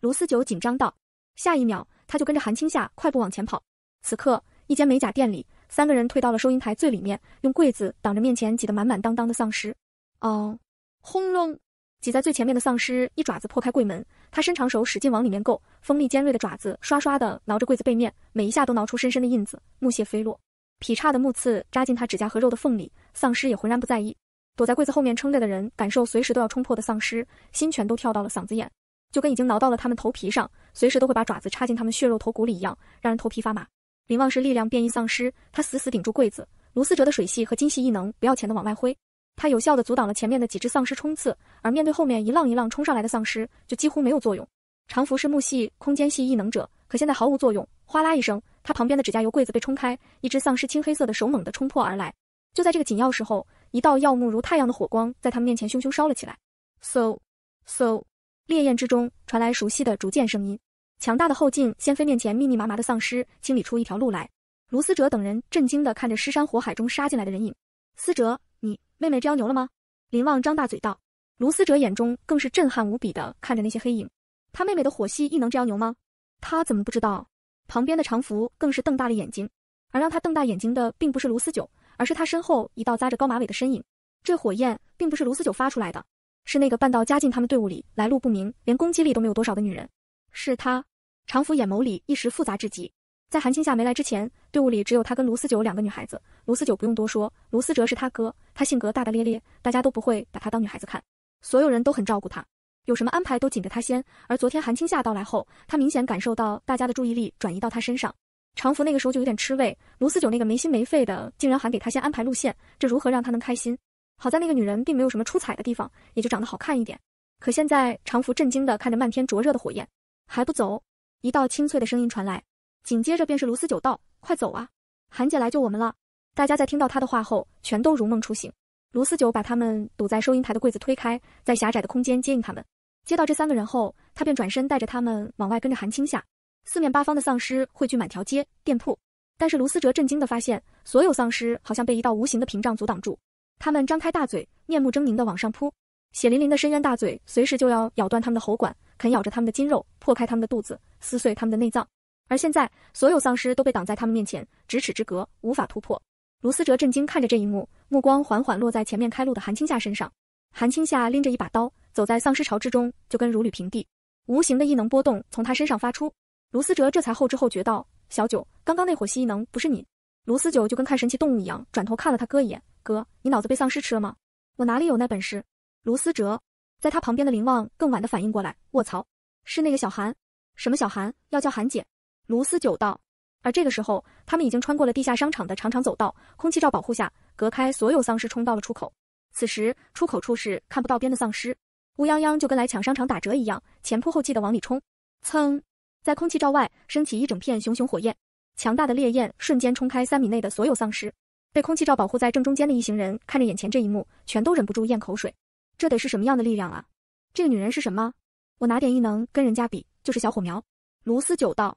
Speaker 1: 卢思九紧张道，下一秒。他就跟着韩青夏快步往前跑。此刻，一间美甲店里，三个人退到了收银台最里面，用柜子挡着面前挤得满满当当的丧尸。哦，轰隆！挤在最前面的丧尸一爪子破开柜门，他伸长手使劲往里面够，锋利尖锐的爪子刷刷地挠着柜子背面，每一下都挠出深深的印子，木屑飞落，劈叉的木刺扎进他指甲和肉的缝里，丧尸也浑然不在意。躲在柜子后面撑着的人，感受随时都要冲破的丧尸，心全都跳到了嗓子眼。就跟已经挠到了他们头皮上，随时都会把爪子插进他们血肉头骨里一样，让人头皮发麻。林望是力量变异丧尸，他死死顶住柜子。卢思哲的水系和金系异能不要钱的往外挥，他有效的阻挡了前面的几只丧尸冲刺，而面对后面一浪一浪冲上来的丧尸，就几乎没有作用。常福是木系、空间系异能者，可现在毫无作用。哗啦一声，他旁边的指甲油柜子被冲开，一只丧尸青黑色的手猛地冲破而来。就在这个紧要时候，一道耀目如太阳的火光在他们面前熊熊烧了起来。So，so。烈焰之中传来熟悉的逐渐声音，强大的后劲掀飞面前密密麻麻的丧尸，清理出一条路来。卢思哲等人震惊的看着尸山火海中杀进来的人影。思哲，你妹妹这样牛了吗？林望张大嘴道。卢思哲眼中更是震撼无比的看着那些黑影，他妹妹的火系亦能这样牛吗？他怎么不知道？旁边的长福更是瞪大了眼睛，而让他瞪大眼睛的并不是卢思九，而是他身后一道扎着高马尾的身影。这火焰并不是卢思九发出来的。是那个半道加进他们队伍里、来路不明、连攻击力都没有多少的女人，是她。常福眼眸里一时复杂至极。在韩青夏没来之前，队伍里只有他跟卢思九两个女孩子。卢思九不用多说，卢思哲是他哥，他性格大大咧咧，大家都不会把他当女孩子看，所有人都很照顾他，有什么安排都紧着他先。而昨天韩青夏到来后，他明显感受到大家的注意力转移到他身上，常福那个时候就有点吃味。卢思九那个没心没肺的，竟然还给他先安排路线，这如何让他能开心？好在那个女人并没有什么出彩的地方，也就长得好看一点。可现在，常福震惊的看着漫天灼热的火焰，还不走？一道清脆的声音传来，紧接着便是卢思九道：“快走啊，韩姐来救我们了！”大家在听到他的话后，全都如梦初醒。卢思九把他们堵在收银台的柜子推开，在狭窄的空间接应他们。接到这三个人后，他便转身带着他们往外，跟着韩青下。四面八方的丧尸汇聚满条街、店铺，但是卢思哲震惊的发现，所有丧尸好像被一道无形的屏障阻挡住。他们张开大嘴，面目狰狞地往上扑，血淋淋的深渊大嘴随时就要咬断他们的喉管，啃咬着他们的筋肉，破开他们的肚子，撕碎他们的内脏。而现在，所有丧尸都被挡在他们面前，咫尺之隔，无法突破。卢思哲震惊看着这一幕，目光缓缓落在前面开路的韩青夏身上。韩青夏拎着一把刀，走在丧尸潮之中，就跟如履平地。无形的异能波动从他身上发出。卢思哲这才后知后觉道：“小九，刚刚那伙吸异能不是你。”卢思九就跟看神奇动物一样，转头看了他哥一眼：“哥，你脑子被丧尸吃了吗？我哪里有那本事？”卢思哲在他旁边的林望更晚的反应过来：“卧槽，是那个小韩？什么小韩？要叫韩姐？”卢思九道。而这个时候，他们已经穿过了地下商场的长长走道，空气罩保护下，隔开所有丧尸，冲到了出口。此时出口处是看不到边的丧尸，乌泱泱就跟来抢商场打折一样，前仆后继的往里冲。蹭，在空气罩外升起一整片熊熊火焰。强大的烈焰瞬间冲开三米内的所有丧尸，被空气罩保护在正中间的一行人看着眼前这一幕，全都忍不住咽口水。这得是什么样的力量啊！这个女人是什么？我拿点异能跟人家比，就是小火苗。卢思九道，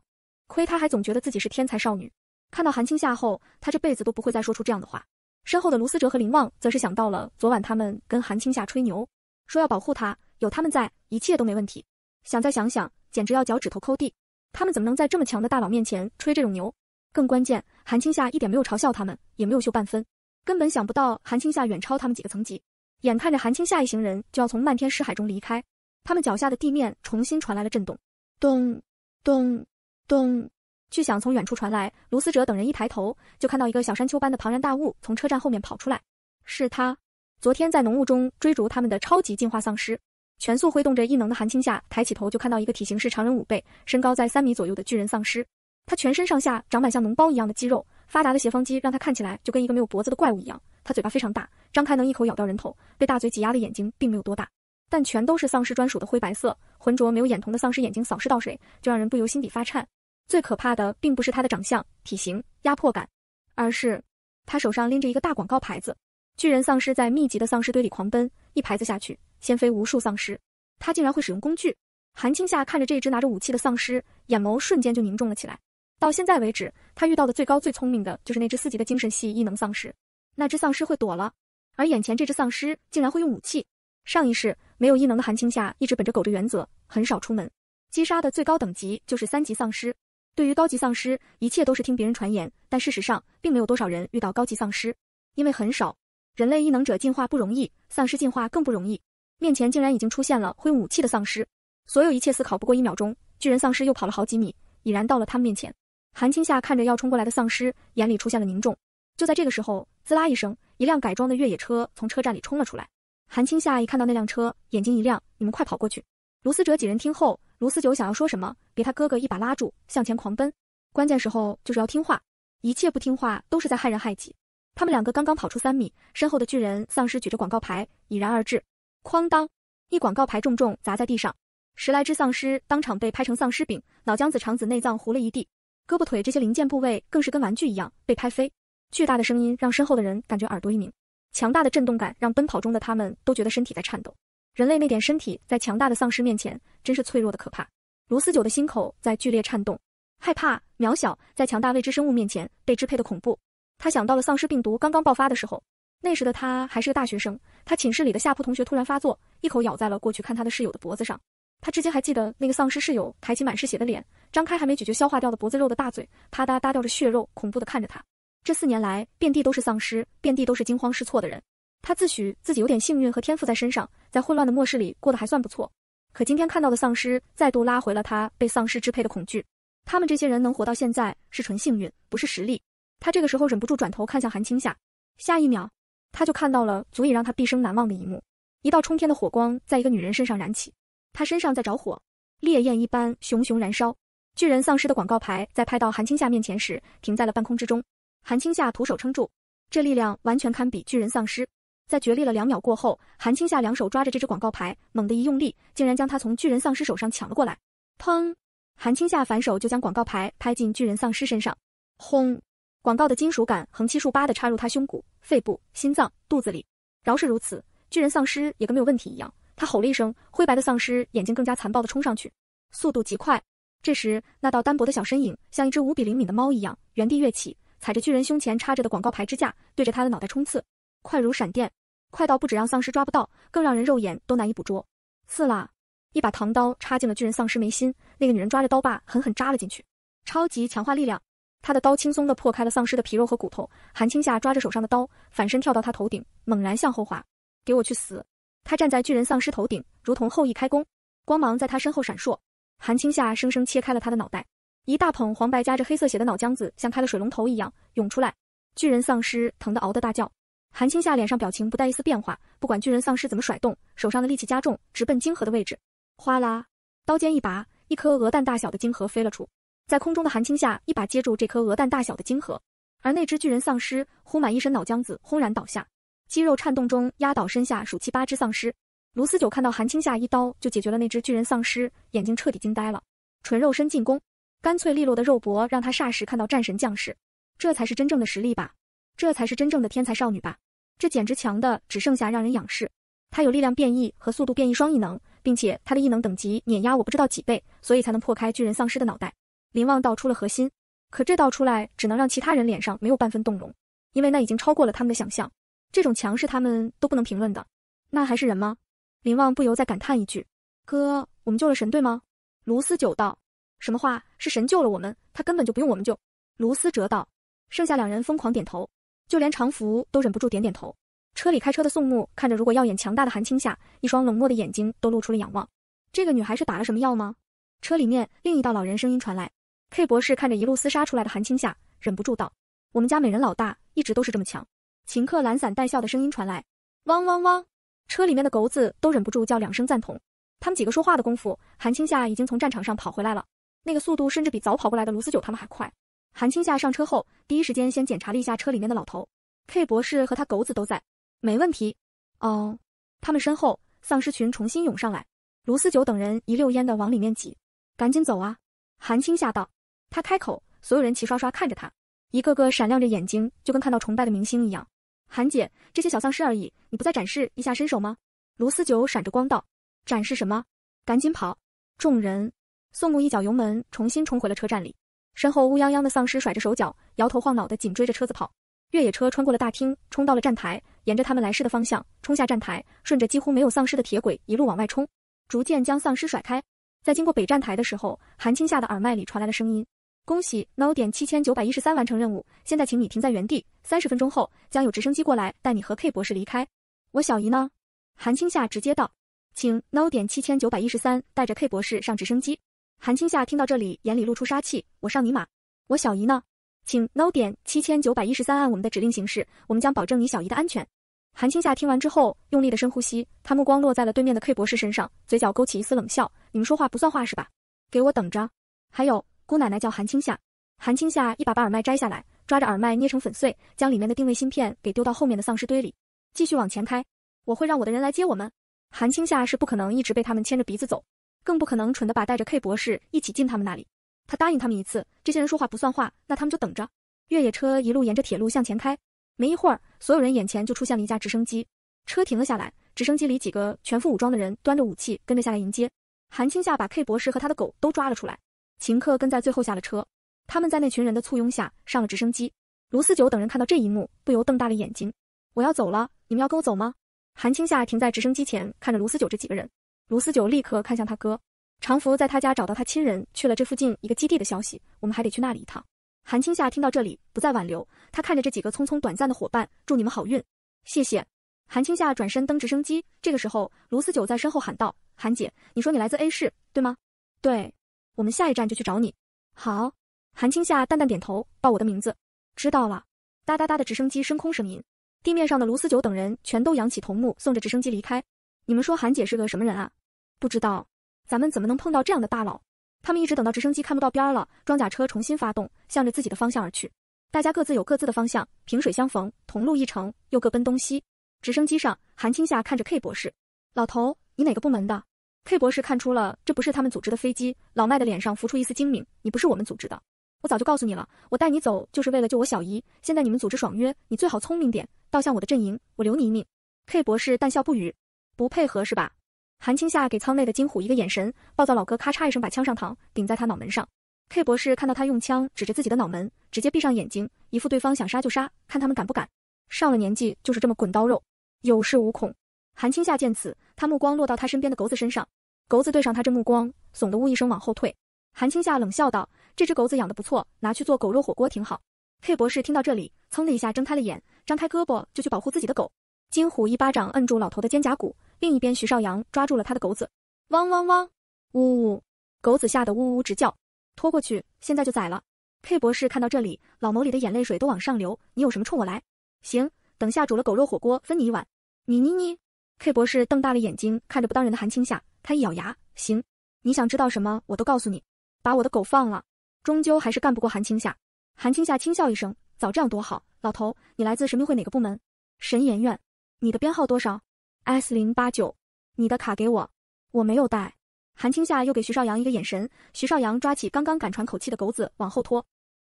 Speaker 1: 亏他还总觉得自己是天才少女。看到韩青夏后，他这辈子都不会再说出这样的话。身后的卢思哲和林望则是想到了昨晚他们跟韩青夏吹牛，说要保护她，有他们在，一切都没问题。想再想想，简直要脚趾头抠地。他们怎么能在这么强的大佬面前吹这种牛？更关键，韩青夏一点没有嘲笑他们，也没有秀半分，根本想不到韩青夏远超他们几个层级。眼看着韩青夏一行人就要从漫天尸海中离开，他们脚下的地面重新传来了震动，咚咚咚，巨响从远处传来。卢思哲等人一抬头，就看到一个小山丘般的庞然大物从车站后面跑出来，是他昨天在浓雾中追逐他们的超级进化丧尸。全速挥动着异能的韩青下抬起头，就看到一个体型是常人五倍、身高在三米左右的巨人丧尸。他全身上下长满像脓包一样的肌肉，发达的斜方肌让他看起来就跟一个没有脖子的怪物一样。他嘴巴非常大，张开能一口咬掉人头。被大嘴挤压的眼睛并没有多大，但全都是丧尸专属的灰白色、浑浊没有眼瞳的丧尸眼睛扫视到谁，就让人不由心底发颤。最可怕的并不是他的长相、体型、压迫感，而是他手上拎着一个大广告牌子。巨人丧尸在密集的丧尸堆里狂奔，一牌子下去。先飞无数丧尸，他竟然会使用工具。韩青夏看着这只拿着武器的丧尸，眼眸瞬间就凝重了起来。到现在为止，他遇到的最高、最聪明的就是那只四级的精神系异能丧尸。那只丧尸会躲了，而眼前这只丧尸竟然会用武器。上一世没有异能的韩青夏一直本着苟着原则，很少出门。击杀的最高等级就是三级丧尸。对于高级丧尸，一切都是听别人传言，但事实上并没有多少人遇到高级丧尸，因为很少。人类异能者进化不容易，丧尸进化更不容易。面前竟然已经出现了挥武器的丧尸，所有一切思考不过一秒钟，巨人丧尸又跑了好几米，已然到了他们面前。韩青夏看着要冲过来的丧尸，眼里出现了凝重。就在这个时候，滋啦一声，一辆改装的越野车从车站里冲了出来。韩青夏一看到那辆车，眼睛一亮：“你们快跑过去！”卢思哲几人听后，卢思九想要说什么，被他哥哥一把拉住，向前狂奔。关键时候就是要听话，一切不听话都是在害人害己。他们两个刚刚跑出三米，身后的巨人丧尸举着广告牌已然而至。哐当！一广告牌重重砸在地上，十来只丧尸当场被拍成丧尸饼，脑浆子、肠子、内脏糊了一地，胳膊腿这些零件部位更是跟玩具一样被拍飞。巨大的声音让身后的人感觉耳朵一鸣，强大的震动感让奔跑中的他们都觉得身体在颤抖。人类那点身体在强大的丧尸面前真是脆弱的可怕。卢思九的心口在剧烈颤动，害怕、渺小，在强大未知生物面前被支配的恐怖。他想到了丧尸病毒刚刚爆发的时候，那时的他还是个大学生。他寝室里的下铺同学突然发作，一口咬在了过去看他的室友的脖子上。他至今还记得那个丧尸室友抬起满是血的脸，张开还没咀嚼消化掉的脖子肉的大嘴，啪嗒嗒掉着血肉，恐怖的看着他。这四年来，遍地都是丧尸，遍地都是惊慌失措的人。他自诩自己有点幸运和天赋在身上，在混乱的末世里过得还算不错。可今天看到的丧尸，再度拉回了他被丧尸支配的恐惧。他们这些人能活到现在，是纯幸运，不是实力。他这个时候忍不住转头看向韩青夏，下一秒。他就看到了足以让他毕生难忘的一幕，一道冲天的火光在一个女人身上燃起，她身上在着火，烈焰一般熊熊燃烧。巨人丧尸的广告牌在拍到韩青夏面前时，停在了半空之中。韩青夏徒手撑住，这力量完全堪比巨人丧尸。在决裂了两秒过后，韩青夏两手抓着这只广告牌，猛地一用力，竟然将它从巨人丧尸手上抢了过来。砰，韩青夏反手就将广告牌拍进巨人丧尸身上，轰。广告的金属感横七竖八地插入他胸骨、肺部、心脏、肚子里。饶是如此，巨人丧尸也跟没有问题一样。他吼了一声，灰白的丧尸眼睛更加残暴地冲上去，速度极快。这时，那道单薄的小身影像一只无比灵敏的猫一样，原地跃起，踩着巨人胸前插着的广告牌支架，对着他的脑袋冲刺，快如闪电，快到不止让丧尸抓不到，更让人肉眼都难以捕捉。刺啦！一把唐刀插进了巨人丧尸眉心，那个女人抓着刀把狠狠扎了进去。超级强化力量。他的刀轻松地破开了丧尸的皮肉和骨头，韩青夏抓着手上的刀，反身跳到他头顶，猛然向后滑，给我去死！他站在巨人丧尸头顶，如同后羿开弓，光芒在他身后闪烁。韩青夏生生切开了他的脑袋，一大捧黄白夹着黑色血的脑浆子像开了水龙头一样涌出来。巨人丧尸疼得嗷的大叫，韩青夏脸上表情不带一丝变化，不管巨人丧尸怎么甩动，手上的力气加重，直奔晶核的位置。哗啦，刀尖一拔，一颗鹅蛋大小的晶核飞了出。在空中的韩青下一把接住这颗鹅蛋大小的晶核，而那只巨人丧尸呼满一身脑浆子，轰然倒下，肌肉颤动中压倒身下数七八只丧尸。卢思九看到韩青下一刀就解决了那只巨人丧尸，眼睛彻底惊呆了。纯肉身进攻，干脆利落的肉搏让他霎时看到战神将士，这才是真正的实力吧？这才是真正的天才少女吧？这简直强的只剩下让人仰视。她有力量变异和速度变异双异能，并且她的异能等级碾压我不知道几倍，所以才能破开巨人丧尸的脑袋。林望道出了核心，可这道出来只能让其他人脸上没有半分动容，因为那已经超过了他们的想象。这种强势他们都不能评论的，那还是人吗？林望不由再感叹一句：“哥，我们救了神，对吗？”卢思九道：“什么话？是神救了我们，他根本就不用我们救。”卢思哲道。剩下两人疯狂点头，就连常福都忍不住点点头。车里开车的宋木看着如果耀眼强大的韩青夏，一双冷漠的眼睛都露出了仰望。这个女孩是打了什么药吗？车里面另一道老人声音传来。K 博士看着一路厮杀出来的韩青夏，忍不住道：“我们家美人老大一直都是这么强。”秦克懒散带笑的声音传来：“汪汪汪！”车里面的狗子都忍不住叫两声赞同。他们几个说话的功夫，韩青夏已经从战场上跑回来了，那个速度甚至比早跑过来的卢思九他们还快。韩青夏上车后，第一时间先检查了一下车里面的老头 K 博士和他狗子都在，没问题。哦，他们身后丧尸群重新涌上来，卢思九等人一溜烟的往里面挤，赶紧走啊！韩青夏道。他开口，所有人齐刷刷看着他，一个个闪亮着眼睛，就跟看到崇拜的明星一样。韩姐，这些小丧尸而已，你不再展示一下身手吗？卢思九闪着光道：“展示什么？赶紧跑！”众人，宋暮一脚油门，重新冲回了车站里，身后乌泱泱的丧尸甩着手脚，摇头晃脑的紧追着车子跑。越野车穿过了大厅，冲到了站台，沿着他们来时的方向冲下站台，顺着几乎没有丧尸的铁轨一路往外冲，逐渐将丧尸甩开。在经过北站台的时候，韩青夏的耳麦里传来了声音。恭喜 No 点七千九百一十三完成任务，现在请你停在原地，三十分钟后将有直升机过来带你和 K 博士离开。我小姨呢？韩青夏直接道，请 No 点七千九百一十三带着 K 博士上直升机。韩青夏听到这里，眼里露出杀气，我上你马！我小姨呢？请 No 点七千九百一十三按我们的指令行事，我们将保证你小姨的安全。韩青夏听完之后，用力的深呼吸，他目光落在了对面的 K 博士身上，嘴角勾起一丝冷笑，你们说话不算话是吧？给我等着！还有。姑奶奶叫韩青夏，韩青夏一把把耳麦摘下来，抓着耳麦捏成粉碎，将里面的定位芯片给丢到后面的丧尸堆里，继续往前开。我会让我的人来接我们。韩青夏是不可能一直被他们牵着鼻子走，更不可能蠢的把带着 K 博士一起进他们那里。他答应他们一次，这些人说话不算话，那他们就等着。越野车一路沿着铁路向前开，没一会儿，所有人眼前就出现了一架直升机。车停了下来，直升机里几个全副武装的人端着武器跟着下来迎接。韩青夏把 K 博士和他的狗都抓了出来。秦克跟在最后下了车，他们在那群人的簇拥下上了直升机。卢思九等人看到这一幕，不由瞪大了眼睛。我要走了，你们要跟我走吗？韩青夏停在直升机前，看着卢思九这几个人。卢思九立刻看向他哥，常福在他家找到他亲人，去了这附近一个基地的消息，我们还得去那里一趟。韩青夏听到这里，不再挽留。他看着这几个匆匆短暂的伙伴，祝你们好运。谢谢。韩青夏转身登直升机。这个时候，卢思九在身后喊道：“韩姐，你说你来自 A 市，对吗？”“对。”我们下一站就去找你。好，韩青夏淡淡点头，报我的名字。知道了。哒哒哒的直升机升空声音，地面上的卢思九等人全都扬起头目，送着直升机离开。你们说韩姐是个什么人啊？不知道。咱们怎么能碰到这样的大佬？他们一直等到直升机看不到边儿了，装甲车重新发动，向着自己的方向而去。大家各自有各自的方向，萍水相逢，同路一程，又各奔东西。直升机上，韩青夏看着 K 博士，老头，你哪个部门的？K 博士看出了这不是他们组织的飞机，老麦的脸上浮出一丝精明。你不是我们组织的，我早就告诉你了。我带你走就是为了救我小姨。现在你们组织爽约，你最好聪明点，倒向我的阵营，我留你一命。K 博士淡笑不语，不配合是吧？韩青夏给舱内的金虎一个眼神，暴躁老哥咔嚓一声把枪上膛，顶在他脑门上。K 博士看到他用枪指着自己的脑门，直接闭上眼睛，一副对方想杀就杀，看他们敢不敢。上了年纪就是这么滚刀肉，有恃无恐。韩青夏见此，他目光落到他身边的狗子身上，狗子对上他这目光，怂得呜一声往后退。韩青夏冷笑道：“这只狗子养的不错，拿去做狗肉火锅挺好。”K 博士听到这里，噌的一下睁开了眼，张开胳膊就去保护自己的狗。金虎一巴掌摁住老头的肩胛骨，另一边徐少阳抓住了他的狗子。汪汪汪！呜呜！狗子吓得呜呜直叫，拖过去，现在就宰了。K 博士看到这里，老眸里的眼泪水都往上流。你有什么冲我来？行，等下煮了狗肉火锅分你一碗。你你你！K 博士瞪大了眼睛看着不当人的韩青夏，他一咬牙，行，你想知道什么我都告诉你。把我的狗放了，终究还是干不过韩青夏。韩青夏轻笑一声，早这样多好。老头，你来自神秘会哪个部门？神研院。你的编号多少？S 零八九。你的卡给我，我没有带。韩青夏又给徐少阳一个眼神，徐少阳抓起刚刚敢喘口气的狗子往后拖。